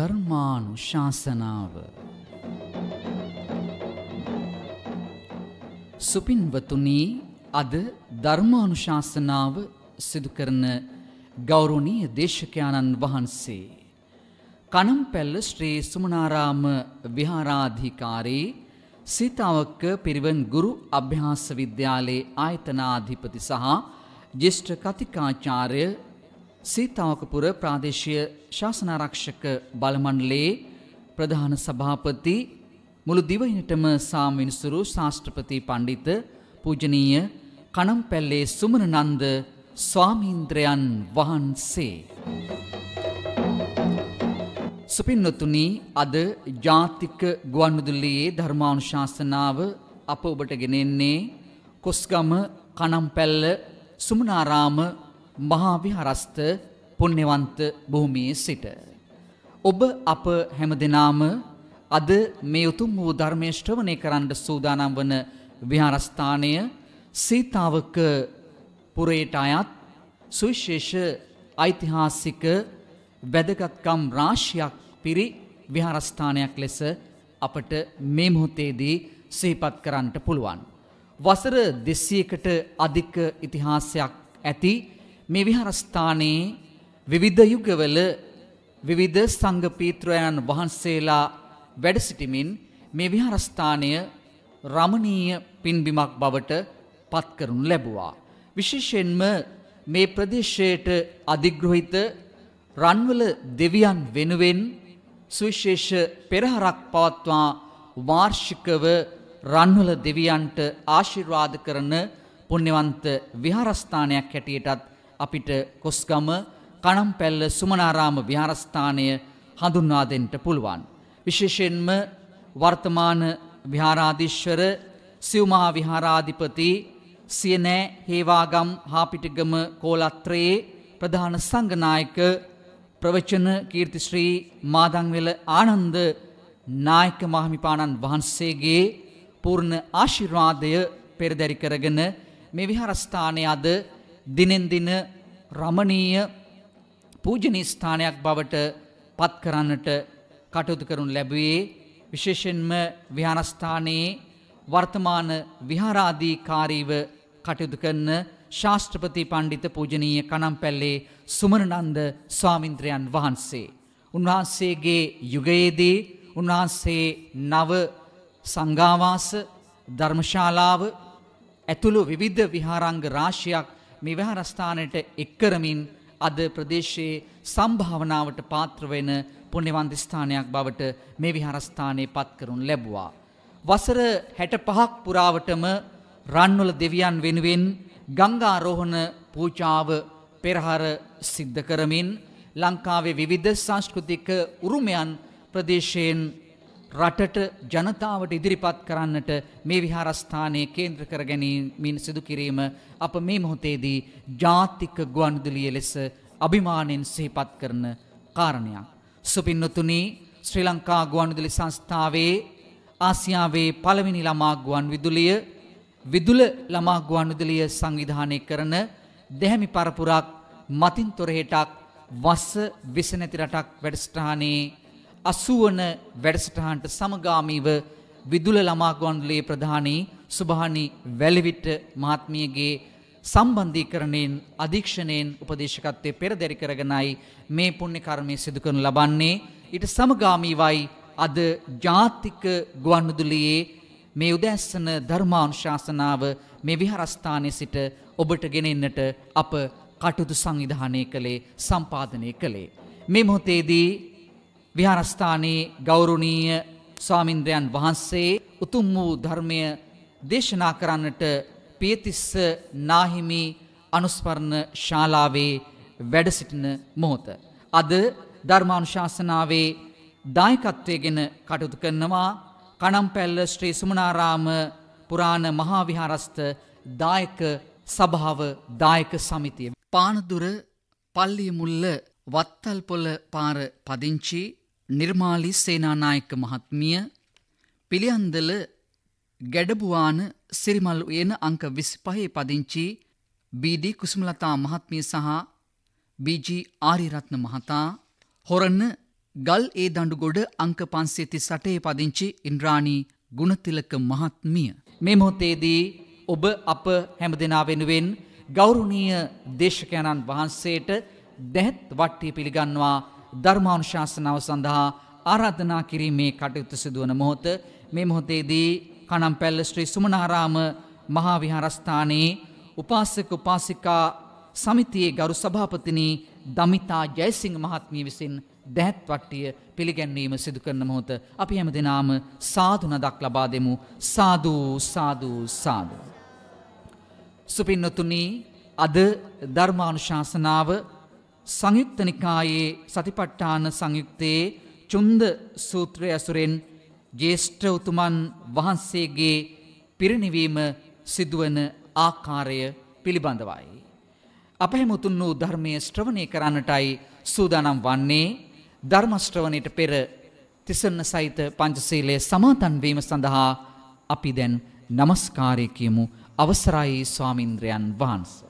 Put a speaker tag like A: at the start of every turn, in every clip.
A: ධර්මානු ශාසනාව සුපින්වතුනී අද ධර්මානු ශාසනාව සිදුකරන ගෞරුණීය දේශකයාණන් වහන්සේ. කනම්පැල්ල ශ්‍රී සුමනාරාම විහාරාධිකාරී සීතාවක්ක පිරිවන් ගුරු අභ්‍යාස විද්‍යාලයේ ආයතනාධිපති සහ ජිෂ්ඨ කතිකාචාර්ය සීතාවකපුර ප්‍රාදේශය ශාසනාරක්ෂක බලමණ්ඩලයේ ප්‍රධාන සභාපති මුළු දිවයිනටම සාමිනිසුරු ශාස්ත්‍රපති පණ්ඩිත පූජනීය කණම්පැල්ලේ සුමන නන්ද ස්වාමීන්ද්‍රයන් වහන්සේ. සුපින්නතුනි අද ජාතික ගුවන්විදුලියේ ධර්මානුශාසනාව අප ඔබට ගෙනෙන්නේ කොස්ගම කණම්පැල්ල සුමනාරාම මහා විහාරස්ත පුණ්‍යවන්ත භූමියේ සිට ඔබ අප හැමදෙනාම අද මේ උතුම් වූ ධර්මයේ ශ්‍රවණය කරන්න සූදානම් වන විහාරස්ථානය සීතාවක පුරේට අයත් සුවිශේෂ ඓතිහාසික වැදගත්කම් රාශියක් පිරි විහාරස්ථානයක් ලෙස අපට මේ මොහොතේදී සිහිපත් කරන්නට පුළුවන්. වසර 200කට අධික ඉතිහාසයක් ඇති මේ විහාරස්ථානයේ විවිධ යුගවල විවිධ සංඝ පීත්‍රයන් වහන්සේලා වැඩ සිටිමින් මේ විහාරස්ථානය රමණීය පින්බිමක් බවට පත් කරනු ලැබුවා. විශේෂයෙන්ම මේ ප්‍රදේශයට අධිග්‍රහිත රන්වල දෙවියන් වෙනුවෙන් සුවිශේෂ පෙරහරක් පවත්වා වාර්ෂිකව රන්වල දෙවියන්ට ආශිර්වාද කරන පුණ්‍යවන්ත විහාරස්ථානයක් හැටියටත් අපිට කොස්ගම කණම්පැල්ල සුමනාරාම විහාරස්ථානය හඳුන්වා දෙන්නට පුළුවන්. විශේෂයෙන්ම වර්තමාන විහාරාධිශ්වර සිව්මහා විහාරාධිපති සියනෑ හේවාගම් හාපිටිගම කෝලත්‍රයේ ප්‍රධාන සංගනායක ප්‍රවචන කීර්තිශ්‍රී මාදංවෙල ආනන්ද නායක මහමිපාණන් වහන්සේගේ පූර්ණ ආශිර්වාදය පෙරදැරි කරගෙන මේ විහාරස්ථානය අද දිනෙන් දින රමණීය පූජනීය ස්ථානයක් බවට පත් කරන්නට කටයුතු කරනු ලැබුවේ විශේෂයෙන්ම විහාරස්ථානයේ වර්තමාන විහාරාධිකාරීව කටයුතු කරන ශාස්ත්‍රපති පණ්ඩිත පූජනීය කණම්පැල්ලේ සුමරනන්ද ස්වාමින්ද්‍රයන් වහන්සේ. උන්වහන්සේගේ යුගයේදී උන්වහන්සේ නව සංඝාවාස ධර්මශාලාව ඇතුළු විවිධ විහාරංග රාශියක් මේ විහාරස්ථානයට එක් කරමින් අද ප්‍රදේශයේ සම්භාවනාවට පාත්‍ර වෙන පුණ්‍යවන්ත ස්ථානයක් බවට මේ විහාරස්ථානය පත් කරනු ලැබුවා. වසර 65ක් පුරාවටම රන්වල දෙවියන් වෙනුවෙන් ගංගාරෝහණ පූජාව පෙරහර සිද්ධ කරමින් ලංකාවේ විවිධ සංස්කෘතික උරුමයන් ප්‍රදේශයෙන් රටට ජනතාවට ඉදිරිපත් කරන්නට මේ විහාරස්ථානය කේන්ද්‍ර කර ගැනීමින් සිදු කිරීම අප මේ මොහොතේදී ජාතික ගුවන්විදුලිය ලෙස අභිමාණයෙන් සිහිපත් කරන කාරණයක්. සුපින්නතුනි ශ්‍රී ලංකා ගුවන්විදුලි සංස්ථාවේ ආසියාවේ පළවෙනි ළමා ගුවන්විදුලිය විදුල ළමා ගුවන්විදුලිය සංවිධානය කරන දැහැමි පරපුරක් මතින් තොර හෙටක් වස විස නැති රටක් වැඩසටහනේ අසුවන වැඩසටහන්ට සමගාමීව විදුල ළමාගොන්ලේ ප්‍රධානී සුභානි වැලිවිට මහත්මියගේ සම්බන්ධීකරණයෙන් අධීක්ෂණයෙන් උපදේශකත්වය පෙරදැරි කරගෙනයි මේ පුණ්‍ය කර්මය සිදු කරනු ලබන්නේ ඊට සමගාමීවයි අද ජාතික ගුවන්විදුලියේ මේ උදැස්සන ධර්මානුශාසනාව මේ විහාරස්ථානයේ සිට ඔබට ගෙනෙන්නට අප කටයුතු සංවිධානය කළේ සම්පාදනය කළේ මේ මොහොතේදී විහාරස්ථානයේ ගෞරවනීය ස්වාමින්ද්‍රයන් වහන්සේ උතුම් වූ ධර්මය දේශනා කරන්නට පියතිස්ස නාහිමි අනුස්මරණ ශාලාවේ වැඩ සිටින මොහොත. අද ධර්මානුශාසනාවේ දායකත්වයේගෙන කටයුතු කරනවා කණම්පැල්ල ශ්‍රී සුමනාරාම පුරාණ මහා විහාරස්ත දායක සභාව දායක සමිතිය. පානදුර පල්ලිය මුල්ල වත්තල්පොළ පාර පදිංචි නිර්මාලි සේනානායක මහත්මිය පිළියන්දල ගැඩබුවාන සිරිමල් උයන අංක 25 පදිංචි බීඩී කුසුමලතා මහත්මිය සහ බීජී ආරියරත්න මහතා හොරණ ගල් ඒ දඬුගොඩ අංක 538 පදිංචි ඉන්ද්‍රාණී ගුණතිලක මහත්මිය මේ මොහොතේදී ඔබ අප හැමදෙනා වෙනුවෙන් ගෞරවනීය දේශකයන්න් වහන්සේට දැහත් වට්ටිය පිළිගන්වා ධර්මානුශාසනාව සඳහා ආරාධනා කිරීමේ කටයුතු සිදුවන මොහොත මේ මොහොතේදී කණම්පැල්ල ශ්‍රී සුමනාරාම මහා විහාරස්ථානයේ උපාසක උපාසිකා සමිතියේ ගරු සභාපතිනි දමිතා ජයසිංහ මහත්මිය විසින් දැහැත් වට්ටිය පිළිගැන්වීම සිදු කරන මොහොත අපි හැම දෙනාම සාදු නදක් ලබා දෙමු සාදු සාදු සාදු සුපින්නතුනි අද ධර්මානුශාසනාව සංයුක්තනිකායේ සතිපට්ඨාන සංයුක්තයේ චුන්ද සූත්‍රය ඇසුරෙන් ජේෂ්ඨ උතුමන් වහන්සේගේ පිරිනිවීම සිදුවන ආකාරය පිළිබඳවයි. අප හැමුතුන් වූ ධර්මය ශ්‍රවණය කරන්නටයි සූදානම් වන්නේ ධර්මශ්‍රවණයට පෙර තිසන්න සහිත පංචසීලය සමාතන්වීම සඳහා අපි දැන් නමස්කාරය කියමු අවසරයි ස්වාමින්ද්‍රයන් වහන්ස.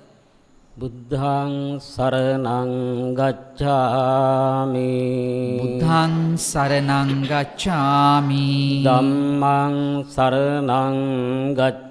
B: බුද්ධං සරණං ගච්ඡාමි
A: බුද්ධං සරණං ගච්ඡාමි ධම්මං සරණං ගච්ඡාමි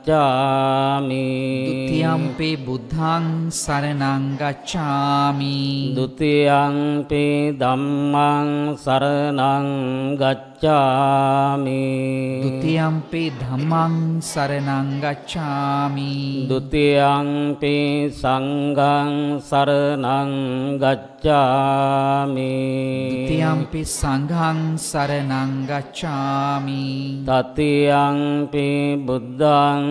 B: ගච්ඡාමි ဒုတိ යම්පි බුද්ධං සරණං ගච්ඡාමි ဒုတိ යම්පි ධම්මං සරණං ගච්ඡාමි ဒုတိ
A: යම්පි ධම්මං සරණං ගච්ඡාමි ဒ
B: ုတိ යම්පි සංඝං සරණං ගච්ඡාමි ဒုတိ යම්පි
A: සංඝං සරණං ගච්ඡාමි
B: တတိယံပိဘုဒ္ဓံ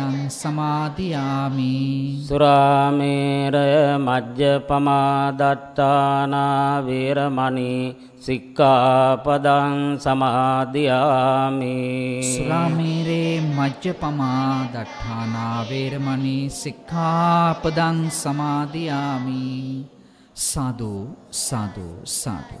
A: පටිපදං සමාදියාමි
B: සුරාමේරය මජ්ජපමාදත්තානා වේරමණී සික්කාපදං සමාධයාමි සුරාමීරේ
A: මජ්්‍යපමා දට්ඨානාවේරමණී සික්කාපදං සමාධයාමි සදු සදු සදු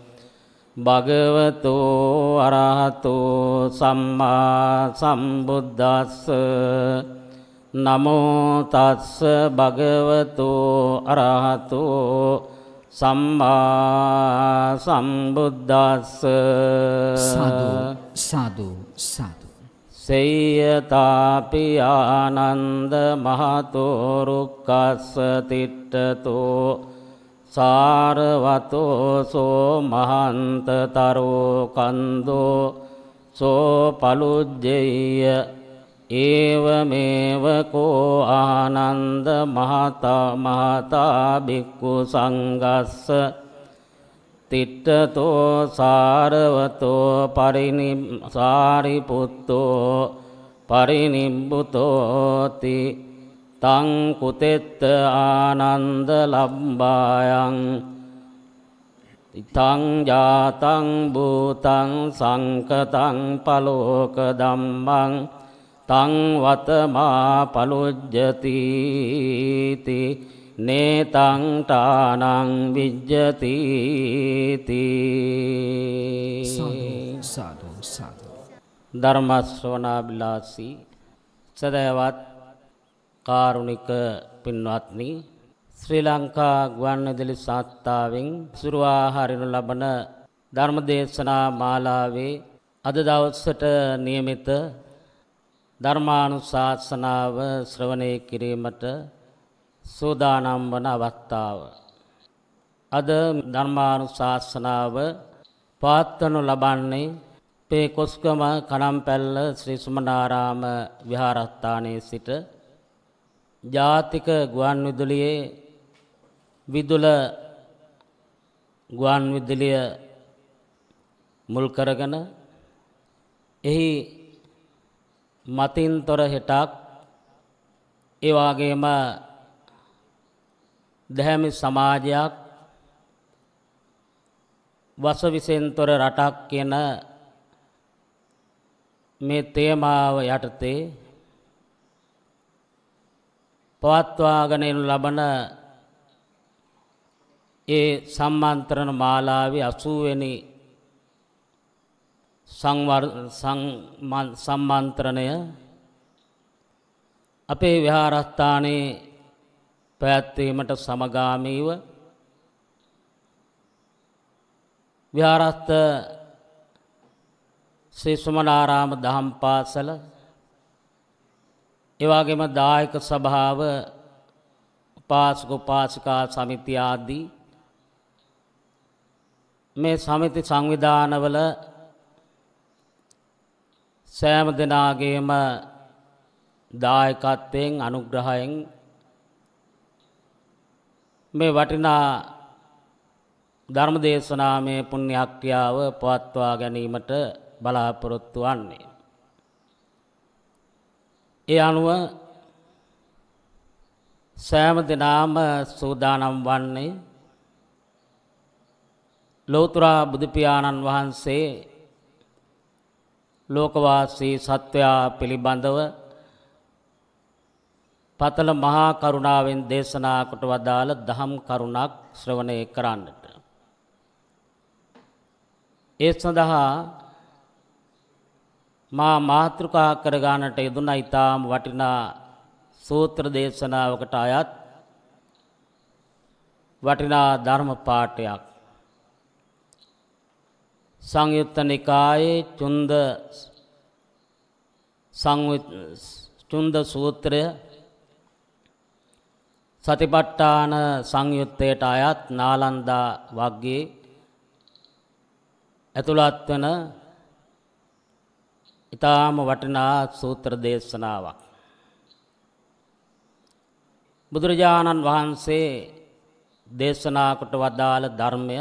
B: භගවතෝ අරහතෝ සම්මා සම්බුද්දස්ස නමෝ තස්ස භගවතෝ අරහතෝ සම්මා සම්බුද්දස්ස සාදු
A: සාදු සාදු
B: සේයතාපි ආනන්ද මහතෝ රුක්කස්ස තිට්ඨතෝ සාරවතෝ සෝ මහන්තතරෝ කන්දෝ සෝ පලුජ්ජෙය ඒව මේව කෝ ආනන්ද මහතා මහතා භික්ඛු සංඝස්ස තිට්ඨතෝ සාරවතෝ පරිනි සාරිපුත්තෝ පරිනිබ්බුතෝති තං කුතෙත්ත ආනන්ද ලබ්බායං ඉතං ජාතං භූතං සංකතං පලෝක ධම්මං තං වතමා පලොජ්ජති ති නේතං තානං විජ්ජති ති සාදු සාදු ධර්මස්වනා බිලාසි සදේවත් කාරුණික පින්වත්නි ශ්‍රී ලංකා ගුවන්විදුලි සංස්ථාවෙන් සුරවා හරිනු ලබන ධර්මදේශනා මාලාවේ අද දවසට નિયમિત ධර්මානුශාසනාව ශ්‍රවණය කිරීමට සෝදානම් වන අවස්ථාව අද ධර්මානුශාසනාව පාත්වනු ලබන්නේ පේ කොස්කම කනම්පැල්ල ශ්‍රී සුමනාරාම විහාරස්ථානයේ සිට ජාතික ගුවන් විදුලියේ විදුල ගුවන් විදුලිය මුල් කරගෙන එහි මතින්තර හිටක් ඒ වගේම දැහැමි සමාජයක් වසවිසෙන්තර රටක් කියන මේ තේමාව යටතේ පවත්වාගෙන යනු ලබන ඒ සම්මන්ත්‍රණ මාලාවේ 80 වෙනි සම්මන්ත්‍රණය අපේ විහාරස්ථානයේ පැවැත්වීමට සමගාමීව විහාරස්ථ ශ්‍රී සුමනාරාම දහම් පාසල එවාගේම දායක සභාව උපාසක උපාසිකා සමිති ආදී මේ සමිති සංවිධානවල සෑම දෙනාගේම දායකත්වයෙන් අනුග්‍රහයෙන් මේ වටිනා ධර්ම දේශනාමය පුණ්‍යක්‍රියාව පවත්වා ගැනීමට බලාපොරොත්තු වන්නේ ඒ අනුව සෑම දිනාම සූදානම් වන්නේ ලෝතර බුදු පියාණන් වහන්සේ ලෝකවාසී සත්වයා පිළිබඳව පතල මහා කරුණාවෙන් දේශනා කොට වදාළ දහම් කරුණක් ශ්‍රවණය කරන්නට ඒ සඳහා මා මාතෘකා කරගානට යෙදුන ඊටාම් වටිනා සූත්‍ර දේශනාවකට අයත් වටිනා ධර්ම පාඨයක් සංයුත්ත නිකායේ චුන්ද චුන්ද සූත්‍රය සතිපට්ඨාන සංයුත්තයට අයත් නාලන්දා වග්ගයේ ඇතුළත් වන ඉතාම වටිනා සූත්‍ර දේශනාවක්. බුදුරජාණන් වහන්සේ දේශනා කොට වදාළ ධර්මය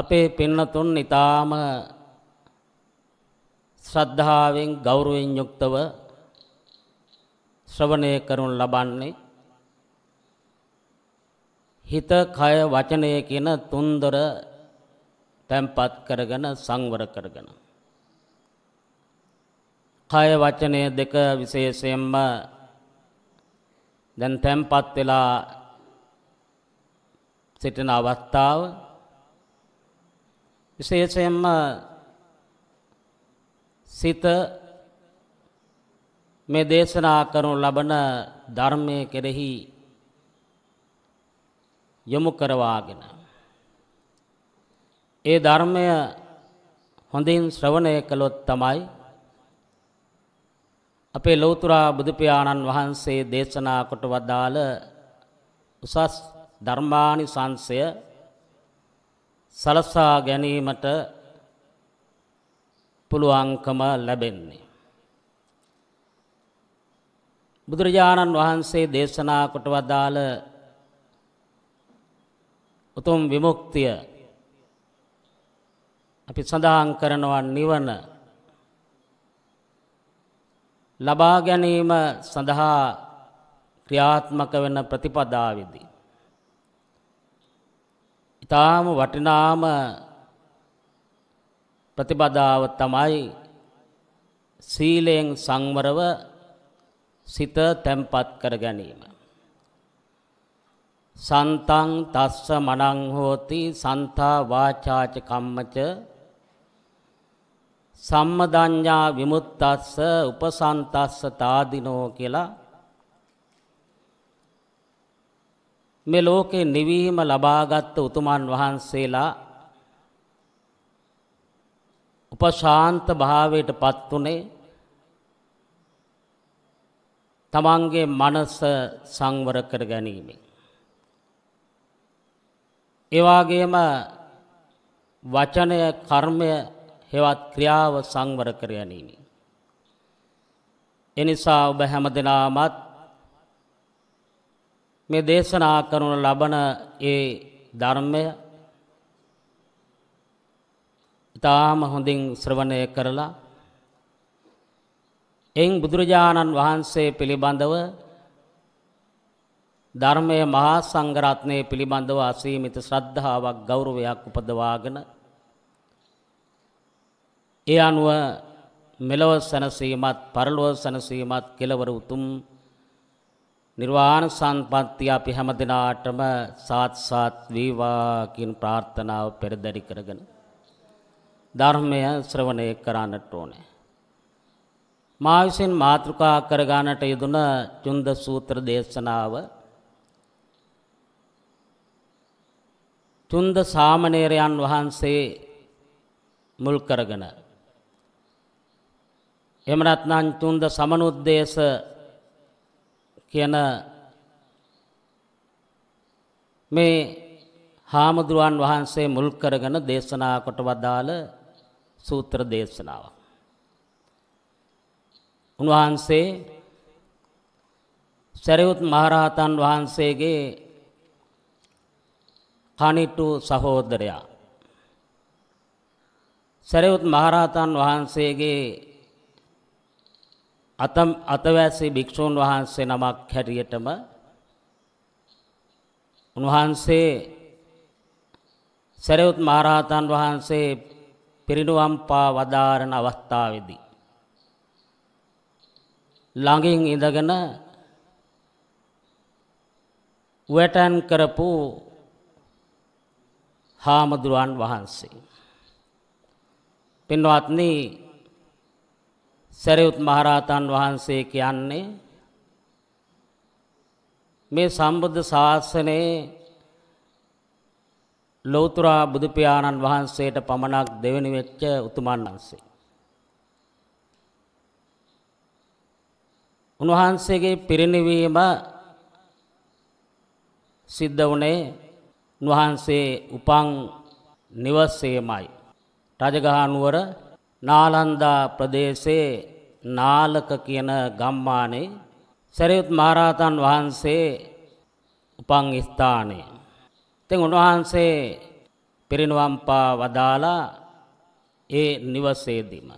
B: අපේ පින්නතුන් ඊටාම ශ්‍රද්ධාවෙන් ගෞරවයෙන් යුක්තව ශ්‍රවණය කරනු ලබන්නේ හිත කය වචනය කියන තුන්දර තැන්පත් කරගෙන සංවර කරගෙන. කය වචනය දෙක විශේෂයෙන්ම දැන් තැන්පත් වෙලා සිටින අවස්ථාව විශේෂයෙන්ම සිත මේ දේශනා කරනු ලබන ධර්මය කෙරෙහි යොමු කරවාගෙන ඒ ධර්මය හොඳින් ශ්‍රවණය කළොත් තමයි අපේ ලෞතර බුදු පියාණන් වහන්සේ දේශනා කොට වදාළ උසස් ධර්මානි සංසය සලසා ගැනීමට පුළුවන්කම ලැබෙන්නේ බුදුරජාණන් වහන්සේ දේශනා කොට වදාළ උතුම් විමුක්තිය අපි සඳහන් කරනවා නිවන ලබා ගැනීම සඳහා ක්‍රියාත්මක වෙන ප්‍රතිපදාවේදී ඊටාම වටිනාම ප්‍රතිපදාව තමයි සීලයෙන් සංවරව සිත තැම්පත් කර ගැනීම. සන්තං තස්ස මනං හෝති සන්තා වාචාච කම්මච සම්මදඤ්ඤා විමුක්තස්ස උපසන්තස්ස තාදිනෝ කියලා මේ ලෝකේ නිවීම ලබාගත් උතුමන් වහන්සේලා උපශාන්ත භාවයට පත් උනේ තමන්ගේ මනස සංවර කර ගැනීමෙන් ඒ වගේම වචනය කර්මය හෙවත් ක්‍රියාව සංවර කර ගැනීම. එනිසා ඔබ හැම දෙනාමත් මේ දේශනා කරනු ලබන ඒ ධර්මය ඉතාම හොඳින් ශ්‍රවණය කරලා එයින් බුදුරජාණන් වහන්සේ පිළිබඳව ධර්මය මහා සංඝරත්නය පිළිබඳව අසීමිත ශ්‍රද්ධාවක් ගෞරවයක් උපදවාගෙන ඒ අනුව මෙලොව සැනසීමත් පරලොව සැනසීමත් කෙලවර උතුම් නිර්වාණ සම්පත්තිය අපි හැම දිනාටම සාත් සාත් වේවා කියන ප්‍රාර්ථනාව පෙරදරි කරගෙන ධර්මය ශ්‍රවණය කරන්නට ඕනේ. මා විසින් මාතෘකා කර ගන්නට යෙදුන චුන්ද සූත්‍ර දේශනාව චුන්ද සාමණේරයන් වහන්සේ මුල් කරගෙන එහෙම නැත්නම් තුන්ද සමනුද්දේශ කියන මේ හාමුදුරුවන් වහන්සේ මුල් කරගෙන දේශනා කොට වදාළ සූත්‍ර දේශනාව. උන්වහන්සේ සරියුත් මහරහතන් වහන්සේගේ කණිටු සහෝදරයා සරියුත් මහරහතන් වහන්සේගේ අත අතවැසි භික්ෂූන් වහන්සේ නමක් හැටියටම උන්වහන්සේ සරයුත් මහරහතන් වහන්සේ පිරිනුවම් පා වදාරන අවස්ථාවේදී ළඟින් ඉඳගෙන වැටන් කරපු හාමුදුරුවන් වහන්සේ පින්වත්නි සැරියුත් මහරහතන් වහන්සේ කියන්නේ මේ සම්බුද්ධ ශාසනයේ ලෞතර බුදු පියාණන් වහන්සේට පමණක් දෙවෙනි වෙච්ච උතුමන් වහන්සේ. උන්වහන්සේගේ පිරිනිවීම සිද්ධ වුණේ උන්වහන්සේ උපන් නිවසේමයි. රජගහ නුවර නාලන්දා ප්‍රදේශයේ නාලක කියන ගම්මානේ සරියුත් මහරහතන් වහන්සේ උපන් ස්ථානය. ඉතින් උන්වහන්සේ පිරිනුවම් පා වදාලා ඒ නිවසේදීම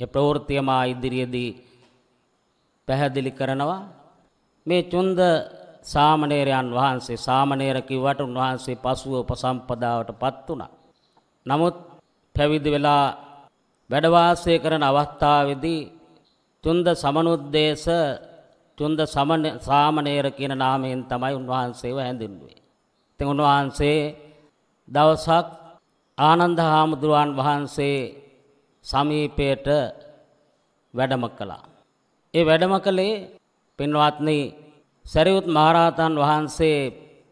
B: ඒ ප්‍රවෘත්තිය මා ඉදිරියේදී පැහැදිලි කරනවා මේ චුන්ද සාමණේරයන් වහන්සේ සාමණේර කිව්වට උන්වහන්සේ පසුව උපසම්පදාවටපත් වුණා. නමුත් පැවිදි වෙලා වැඩවාසය කරන අවස්ථාවේදී තුන්ද සමනුද්දේශ තුන්ද සමන සාමණේර කියන නාමයෙන් තමයි උන්වහන්සේව හැඳින්වුවේ. ඉතින් උන්වහන්සේ දවසක් ආනන්ද හාමුදුරුවන් වහන්සේ සමීපයට වැඩම කළා. ඒ වැඩම කළේ පින්වත්නි සරියුත් මහරහතන් වහන්සේ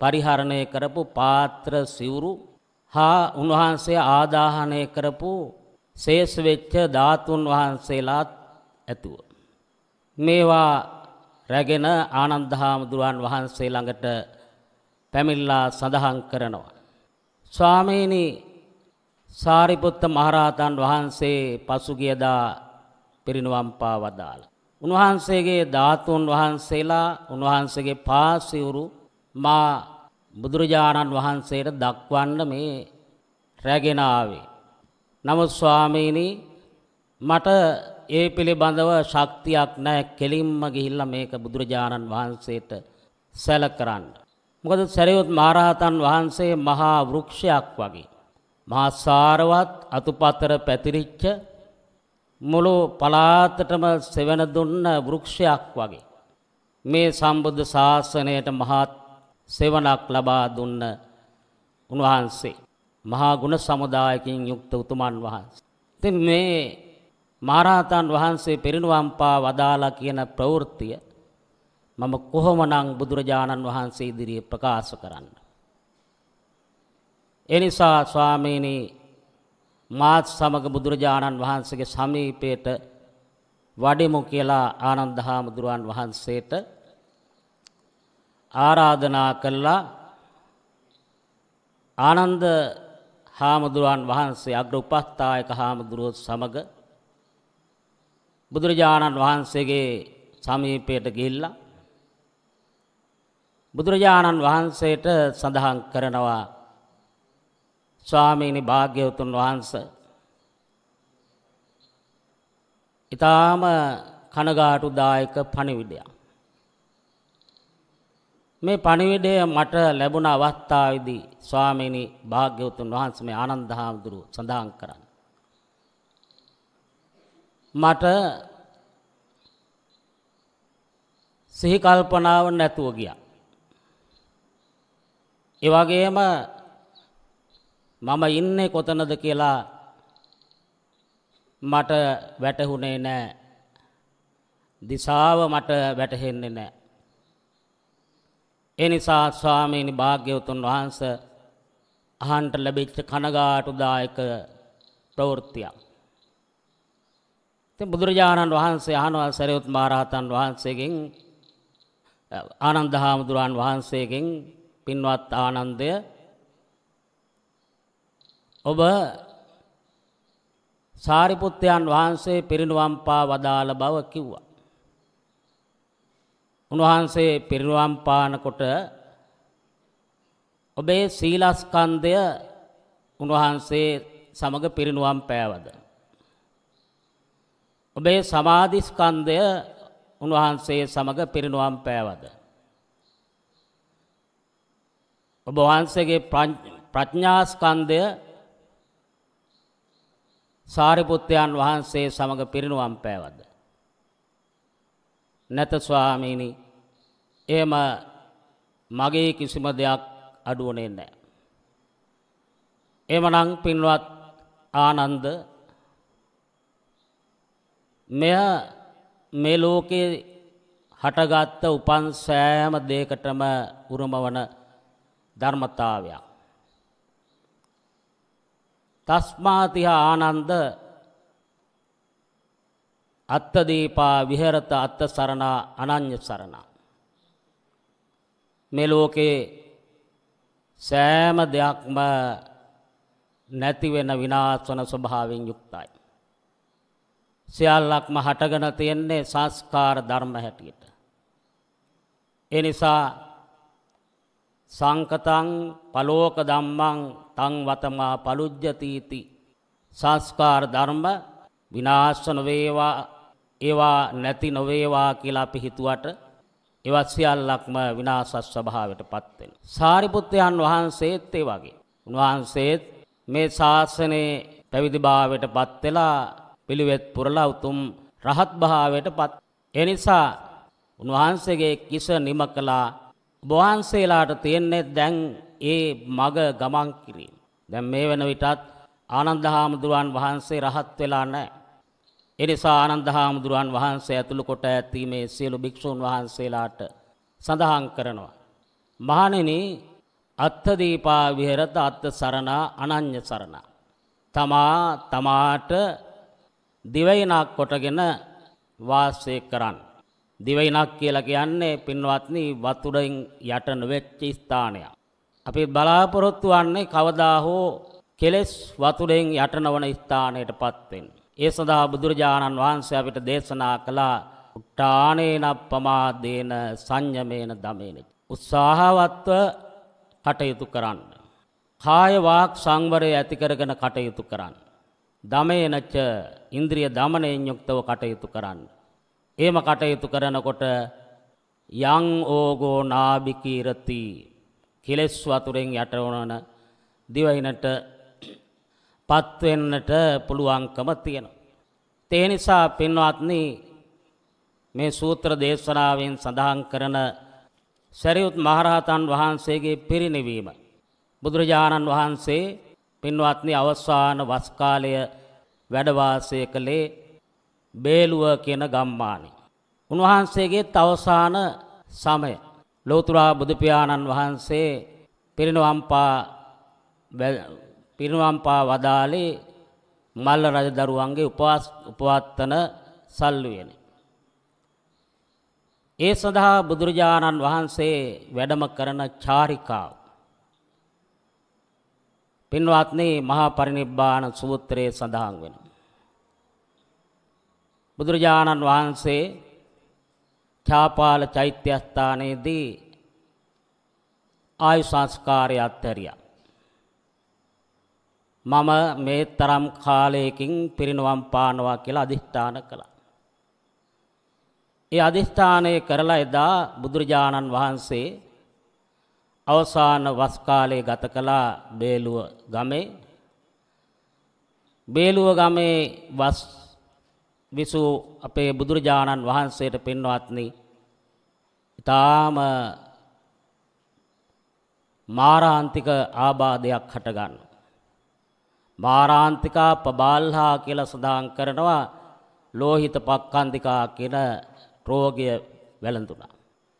B: පරිහරණය කරපු පාත්‍ර සිවුරු හා උන්වහන්සේ ආදාහනය කරපු ශේෂ වෙච්ච ධාතුන් වහන්සේලාත් ඇතුව මේවා රැගෙන ආනන්ද හාමුදුරුවන් වහන්සේ ළඟට පැමිණලා සඳහන් කරනවා ස්වාමීනි සාරිපුත්ත මහරහතන් වහන්සේ පසුගියදා පිරිනුවම් පාවදාලා උන්වහන්සේගේ ධාතුන් වහන්සේලා උන්වහන්සේගේ පාසිවුරු මා බුදුරජාණන් වහන්සේට දක්වන්න මේ රැගෙන ආවේ නමුත් ස්වාමීනි මට ඒ පිළිබඳව ශක්තියක් නැහැ කෙලින්ම ගිහිල්ලා මේක බුදුරජාණන් වහන්සේට සැල කරන්න. මොකද සරියොත් මහරහතන් වහන්සේ මහා වෘක්ෂයක් වගේ මහා සාරවත් අතුපතර පැතිරිච්ච මුළු පලාතටම සෙවන දුන්න වෘක්ෂයක් වගේ මේ සම්බුද්ධ ශාසනයට මහත් සෙවණක් ලබා දුන්න උන්වහන්සේ මහා ගුණ සමුදායකින් යුක්ත උතුමන් වහන්සේ. ඉතින් මේ මහරහතන් වහන්සේ පිරිනුවම්පා වදාලා කියන ප්‍රවෘත්තිය මම කොහොමනම් බුදුරජාණන් වහන්සේ ඉදිරියේ ප්‍රකාශ කරන්න. එනිසා ස්වාමීනි මාත් සමග බුදුරජාණන් වහන්සේගේ සමීපයට වඩෙමු කියලා ආනන්ද හාමුදුරුවන් වහන්සේට ආරාධනා කළා ආනන්ද හාමුදුරුවන් වහන්සේ අග්‍ර උපස්ථායක හාමුදුරුවොත් සමග බුදුරජාණන් වහන්සේගේ සමීපයට ගිහිල්ලා බුදුරජාණන් වහන්සේට සඳහන් කරනවා ස්වාමීනි භාග්‍යවතුන් වහන්ස ඊටාම කනගාටුදායක පණිවිඩයක් මේ පණිවිඩය මට ලැබුණ අවස්ථාවේදී ස්වාමීනි භාග්‍යවතුන් වහන්සේ මේ ආනන්ද හාමුදුරුව සඳහන් කරන්න. මට සිහි කල්පනාව නැතුව ගියා. ඒ වගේම මම ඉන්නේ කොතනද කියලා මට වැටහුනේ නැහැ. දිශාව මට වැටහෙන්නේ නැහැ. ඒ නිසා ස්වාමීනි භාග්‍යවතුන් වහන්ස අහන්ට ලැබිච්ච කනගාටුදායක ප්‍රවෘත්තියක්. ඉතින් බුදුරජාණන් වහන්සේ අහනවා සරියුත් මහරහතන් වහන්සේගෙන් ආනන්ද හාමුදුරන් වහන්සේගෙන් පින්වත් ආනන්දය ඔබ සාරිපුත්තයන් වහන්සේ පිරිනුවම් පා වදාළ බව කිව්වා. උන්වහන්සේ පිරිනුවම් පානකොට ඔබේ සීලස්කන්ධය උන්වහන්සේ සමග පිරිනුවම් පෑවද ඔබේ සමාධිස්කන්ධය උන්වහන්සේ සමග පිරිනුවම් පෑවද ඔබ වහන්සේගේ ප්‍රඥාස්කන්ධය සාරිපුත්‍රයන් වහන්සේ සමග පිරිනුවම් පෑවද නැත ස්වාමීනි එහෙම මගේ කිසිම දෙයක් අඩුවනේ නැහැ. එමනම් පින්වත් ආනන්ද මෙය මේ ලෝකේ හටගත්ත උපන් සෑම දෙයකටම උරුමවන ධර්මතාවයක්. තස්මාතිහ ආනන්ද අත්තදීපා විහෙරත අත්ත සරණා අනඤ්‍ය සරණා මේ ලෝකේ සෑම දෙයක්ම නැති වෙන විනාශ වන ස්වභාවයෙන් යුක්තයි සියල්ලක්ම හටගෙන තියන්නේ සංස්කාර ධර්ම හැටියට ඒ නිසා සංකතං පලෝක ධම්මං තං වතමා පලුජ්ජති සංස්කාර ධර්ම විනාශ නොවේවා ඒවා නැති නොවේවා කියලා අපි හිතුවට ඒවත් සියල්ලක්ම විනාශස් ස්වභාවයට පත් වෙන. සාරිපුත්‍රයන් වහන්සේත් ඒ වගේ. උන්වහන්සේත් මේ ශාසනයේ පැවිදිභාවයට පත් වෙලා පිළිවෙත් පුරලා උතුම් රහත් භාවයට පත්. ඒ නිසා උන්වහන්සේගේ කිස නිම කළා වහන්සේලාට තියෙන්නේ දැන් ඒ මග ගමන් කිරීම. දැන් මේ වෙන විටත් ආනන්ද හාමුදුරුවන් වහන්සේ රහත් වෙලා නැහැ. එනිසා ආනන්ද හාමුදුරුවන් වහන්සේ ඇතුළු කොට ඇති මේ සියලු භික්ෂූන් වහන්සේලාට සඳහන් කරනවා. මහණෙනි අත්තදීපා විහෙරත අත්ත සරණා අනඤ්‍ය සරණා. තමා තමාට දිවයිනක් කොටගෙන වාසය කරන්න. දිවයිනක් කියලා කියන්නේ පින්වත්නි වතුරෙන් යට නොවෙච්ච ස්ථානයක්. අපි බලාපොරොත්තු වන්නේ කවදා හෝ කෙලෙස් වතුරෙන් යටනවන ස්ථානයටපත් වෙන්න. ඒ සඳහා බුදුරජාණන් වහන්සේ අපිට දේශනා කළා ටානේනප්පමාදේන සංයමේන දමේන උත්සාහවත්ව කටයුතු කරන්න. කාය වාක් සංවරය ඇති කරගෙන කටයුතු කරන්න. දමේනච ඉන්ද්‍රිය දමණයෙන් යුක්තව කටයුතු කරන්න. එහෙම කටයුතු කරනකොට යං ඕගෝ නාබිකීරති කෙලෙස් වතුරෙන් යටවනන දිවයිනට පත්වෙන්නට පුළුවන්කම තියෙනවා. තේ නිසා පින්වත්නි මේ සූත්‍ර දේශනාවෙන් සඳහන් කරන සරියුත් මහරහතන් වහන්සේගේ පිරිනිවීම බුදුරජාණන් වහන්සේ පින්වත්නි අවසාන වස් කාලය වැඩ වාසය කළේ බේලුව කියන ගම්මානයේ. උන්වහන්සේගේ තවසාන සමය ලෝතුරා බුදු පියාණන් වහන්සේ පිරිනවම්පා පිරිනුවම් පා වදාළේ මල්ල රජදරුවන්ගේ උපවාස උපවත්තන සල්ලුවෙනි. ඒ සඳහා බුදුරජාණන් වහන්සේ වැඩම කරන චාරිකාව පින්වත්නි මහා පරිනිබ්බාන සූත්‍රයේ සඳහන් වෙනවා. බුදුරජාණන් වහන්සේ ඡාපාල චෛත්‍යස්ථානයේදී ආයු සංස්කාරය අත්හැරියා. මම මේ තරම් කාලයකින් පිරිනවම් පානවා කියලා අදිෂ්ඨාන කළා. ඒ අදිෂ්ඨානය කරලා එදා බුදුරජාණන් වහන්සේ අවසාන වස් කාලයේ ගත කළා බේලුව ගමේ. බේලුව ගමේ වස් විසු අපේ බුදුරජාණන් වහන්සේට පින්වත්නි ඊටාම මාරාන්තික ආබාධයක් හටගන්නවා. මාරාන්තිකා පබාල්හා කියලා සඳහන් කරනවා ලෝහිත පක්ඛන්දිකා කියන රෝගය වැළඳුණා.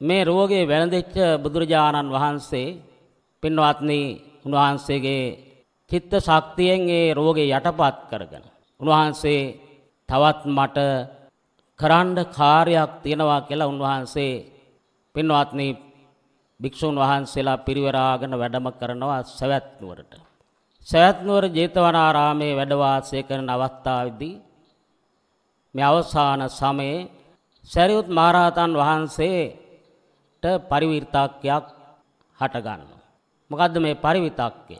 B: මේ රෝගය වැළඳෙච්ච බුදුරජාණන් වහන්සේ පින්වත්නි උන්වහන්සේගේ චිත්ත ශක්තියෙන් ඒ රෝගේ යටපත් කරගෙන උන්වහන්සේ තවත් මට කරන්න කාර්යයක් තියෙනවා කියලා උන්වහන්සේ පින්වත්නි භික්ෂුන් වහන්සේලා පිරිවරාගෙන වැඩම කරනවා සවැත් නුවරට සයත්නුවර ජේතවනාරාමේ වැඩ වාසය කරන අවස්ථාවේදී මේ අවසාන සමයේ සරියුත් මහරහතන් වහන්සේට පරිවිර්තක්යක් හට ගන්නවා. මොකද්ද මේ පරිවිතක්කය?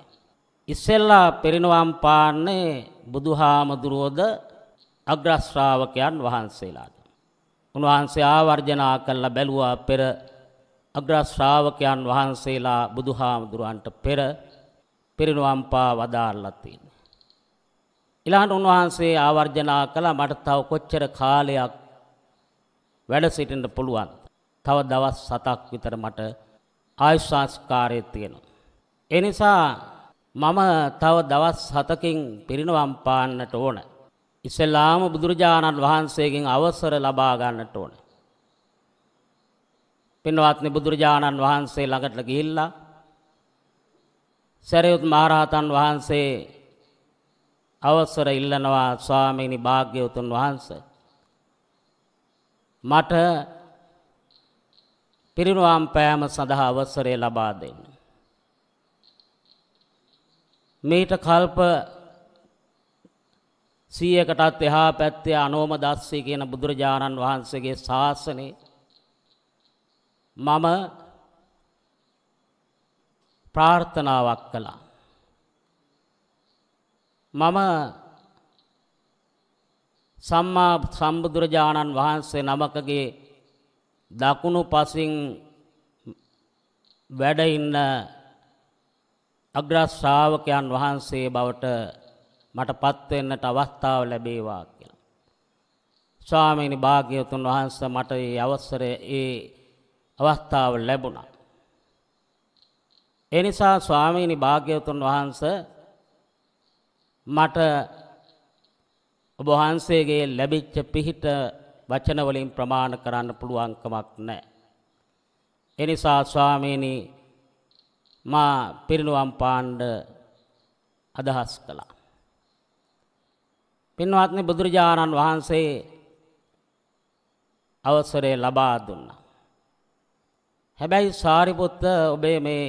B: ඉස්සෙල්ලා පිරිනවම් පාන්නේ බුදුහාමුදුරුවෝද අග්‍ර ශ්‍රාවකයන් වහන්සේලාට. උන්වහන්සේ ආවර්ජනා කළ බැලුවා පෙර අග්‍ර ශ්‍රාවකයන් වහන්සේලා බුදුහාමුදුරුවන්ට පෙර පිරිනුවම් පා වදාරලා තියෙනවා. ඊළඟට උන්වහන්සේ ආවර්ජනා කළා මට තව කොච්චර කාලයක් වැඩ සිටින්න පුළුවන්. තව දවස් 7ක් විතර මට ආයුෂ සංස්කාරය තියෙනවා. ඒ නිසා මම තව දවස් 7කින් පිරිනුවම් පාන්නට ඕන. ඉස්ලාම බුදුරජාණන් වහන්සේගෙන් අවසර ලබා ගන්නට ඕන. පින්වත්නි බුදුරජාණන් වහන්සේ ළඟට ගිහිල්ලා සැරයුත් මහරහතන් වහන්සේ අවසර ඉල්ලනවා ස්වාමීනි භාග්‍යවතුන් වහන්ස. මට පිරිනුවම් පෑම සඳහා අවසරය ලබා දෙන්න. මේට කල්ප සීයකටත් එහා පැත්තේ අනෝම දස්සී කියන බුදුරජාණන් වහන්සේගේ ශාසනය මම ප්‍රාර්ථනාවක් කළා. මම සම්මා සම්බුදුරජාණන් වහන්සේ නමකගේ දකුණු පසින් වැඩ ඉන්න අග්‍ර ශ්‍රාවකයන් වහන්සේ බවට මටපත් වෙන්නට අවස්ථාව ලැබේවා කියලා. ස්වාමීනි භාග්‍යවතුන් වහන්සේ මට මේ අවසරය ඒ අවස්ථාව ලැබුණා. ඒ නිසා ස්වාමීනි භාග්‍යවතුන් වහන්ස මට ඔබ වහන්සේගේ ලැබිච්ච පිහිට වචන වලින් ප්‍රමාණ කරන්න පුළුවන්කමක් නැහැ. ඒ නිසා ස්වාමීනි මා පිරිනුවම් පාණ්ඩ අදහස් කළා. පින්වත්නි බුදුරජාණන් වහන්සේ අවසරය ලබා දුන්නා. හැබැයි සාරිපුත්ත ඔබේ මේ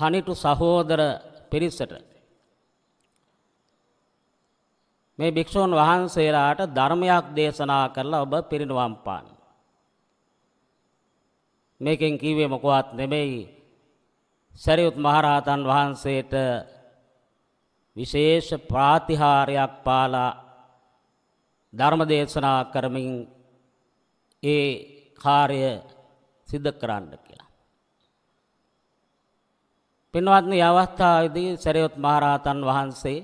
B: කනිටු සහෝදර පිරිසට මේ භික්ෂූන් වහන්සේලාට ධර්මයක් දේශනා කරලා ඔබ පිරිනුවම් පාන්න. මේකෙන් කිව්වේ මොකවත් නෙමෙයි සරියුත් මහරහතන් වහන්සේට විශේෂ ප්‍රාතිහාරයක් පාලා ධර්ම දේශනා කරමින් ඒ කාර්ය සිද්ධ කරන්නට පින්වත්නි අවස්ථාවේදී සරියොත් මහරහතන් වහන්සේ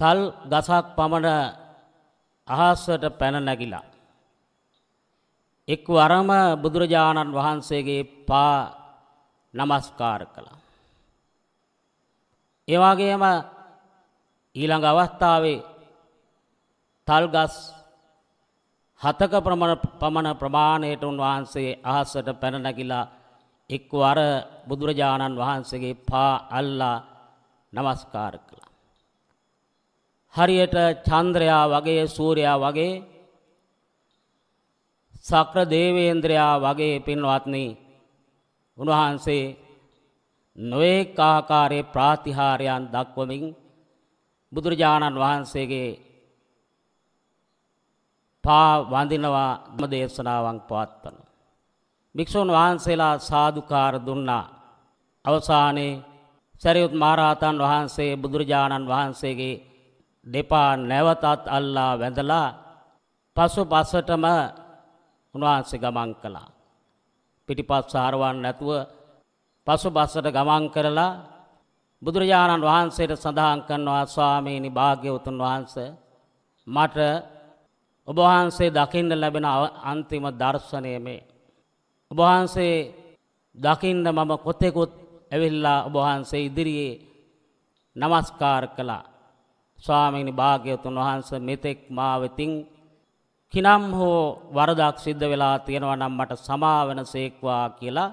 B: තල් ගසක් පමණ අහසට පැන නැගිලා එක් වරම බුදුරජාණන් වහන්සේගේ පා නමස්කාර කළා. ඒ වගේම ඊළඟ අවස්ථාවේ තල්ගස් හතක ප්‍රමණ පමණ ප්‍රමාණයට උන්වහන්සේ අහසට පැන නැගිලා එක්වර බුදුරජාණන් වහන්සේගේ පා අල්ලා নমස්කාර කළා. හරියට චන්ද්‍රයා වගේ සූර්යයා වගේ සක්‍ර දේවේන්ද්‍රයා වගේ පින්වත්නි උන්වහන්සේ නොඑක ආකාරයේ ප්‍රාතිහාර්යයන් දක්වමින් බුදුරජාණන් වහන්සේගේ පා වඳිනවා ධර්ම දේශනාවන් පවත්වන භික්ෂූන් වහන්සේලා සාදුකාර දුන්නා. අවසානයේ සරියුත් මහරහතන් වහන්සේ බුදුරජාණන් වහන්සේගේ දෙපා නැවතත් අල්ලා වැඳලා පසු පසටම උන්වහන්සේ ගමන් කළා. පිටිපස්ස හරවන්න නැතුව පසු බස්සට ගමන් කරලා බුදුරජාණන් වහන්සේට සඳහන් කරනවා ස්වාමීනි භාග්‍යවතුන් වහන්ස මට ඔබ වහන්සේ දකින්න ලැබෙන අන්තිම දර්ශනය මේ ඔබහන්සේ දකින්න මම කොතෙකුත් ඇවිල්ලා ඔබහන්සේ ඉදිරියේ නමස්කාර කළා. ස්වාමීනි භාග්‍යවතුන් වහන්සේ මෙතෙක් මා වෙතින් කිනම් හෝ වරදක් සිද්ධ වෙලා තියෙනවා නම් මට සමා වෙනසේක්වා කියලා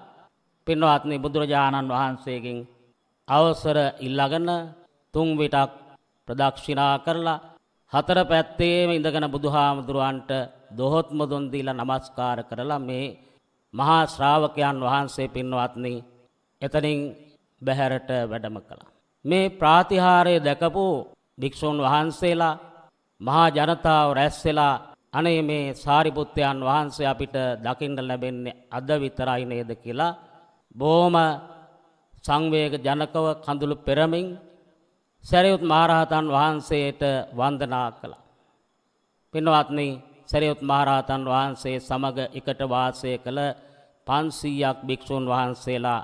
B: පින්වත්නි බුදුරජාණන් වහන්සේගෙන් අවසර ඉල්ලාගෙන තුන් විටක් ප්‍රදක්ෂිනා කරලා හතර පැත්තේම ඉඳගෙන බුදුහාමුදුරන්ට දොහොත් මුදුන් දීලා নমස්කාර කරලා මේ මහා ශ්‍රාවකයන් වහන්සේ පින්වත්නි එතනින් බැහැරට වැඩම කළා. මේ ප්‍රාතිහාරය දැකපු භික්ෂූන් වහන්සේලා මහා ජනතාව රැස් වෙලා අනේ මේ සාරිපුත්තයන් වහන්සේ අපිට දකින්න ලැබෙන්නේ අද විතරයි නේද කියලා බොහොම සංවේග ජනකව කඳුළු පෙරමින් සැරියුත් මහරහතන් වහන්සේට වන්දනා කළා. පින්වත්නි සරියොත් මහරහතන් වහන්සේ සමග එකට වාසය කළ 500ක් භික්ෂුන් වහන්සේලා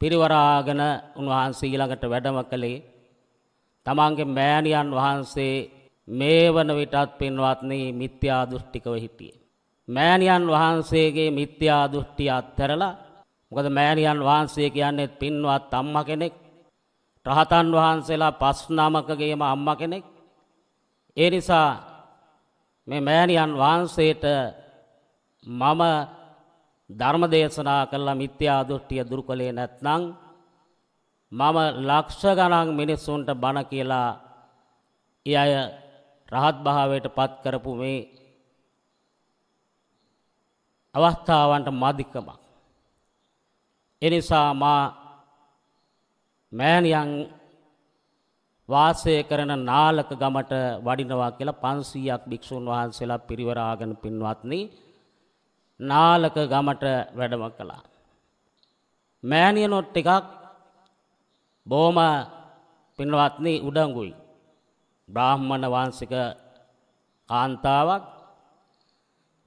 B: පිරිවරාගෙන උන්වහන්සේ ඊළඟට වැඩම කළේ තමන්ගේ මෑණියන් වහන්සේ මේ වන විටත් පින්වත්නි මිත්‍යා දෘෂ්ටිකව හිටියේ මෑණියන් වහන්සේගේ මිත්‍යා දෘෂ්ටි අත්හැරලා මොකද මෑණියන් වහන්සේ කියන්නේ පින්වත් අම්මා කෙනෙක් රහතන් වහන්සේලා පස් නාමකගේම අම්මා කෙනෙක් ඒ නිසා මේ මෑණියන් වහන්සේට මම ධර්ම දේශනා කළා මිත්‍යා දෘෂ්ටිය දුරු කළේ නැත්නම් මම ලක්ෂ ගණන් මිනිසුන්ට බණ කියලා ඒ අය රහත් භාවයට පත් කරපු මේ අවස්ථාවන්ට මාධිකමක් එනිසා මා මෑණියන් වාසය කරන නාලක ගමට වඩිනවා කියලා 500ක් භික්ෂුන් වහන්සේලා පිරිවරාගෙන පින්වත්නි නාලක ගමට වැඩම කළා. මෑණියනොත් ටිකක් බොහොම පින්වත්නි උඩඟුයි. බ්‍රාහ්මණ වංශික කාන්තාවක්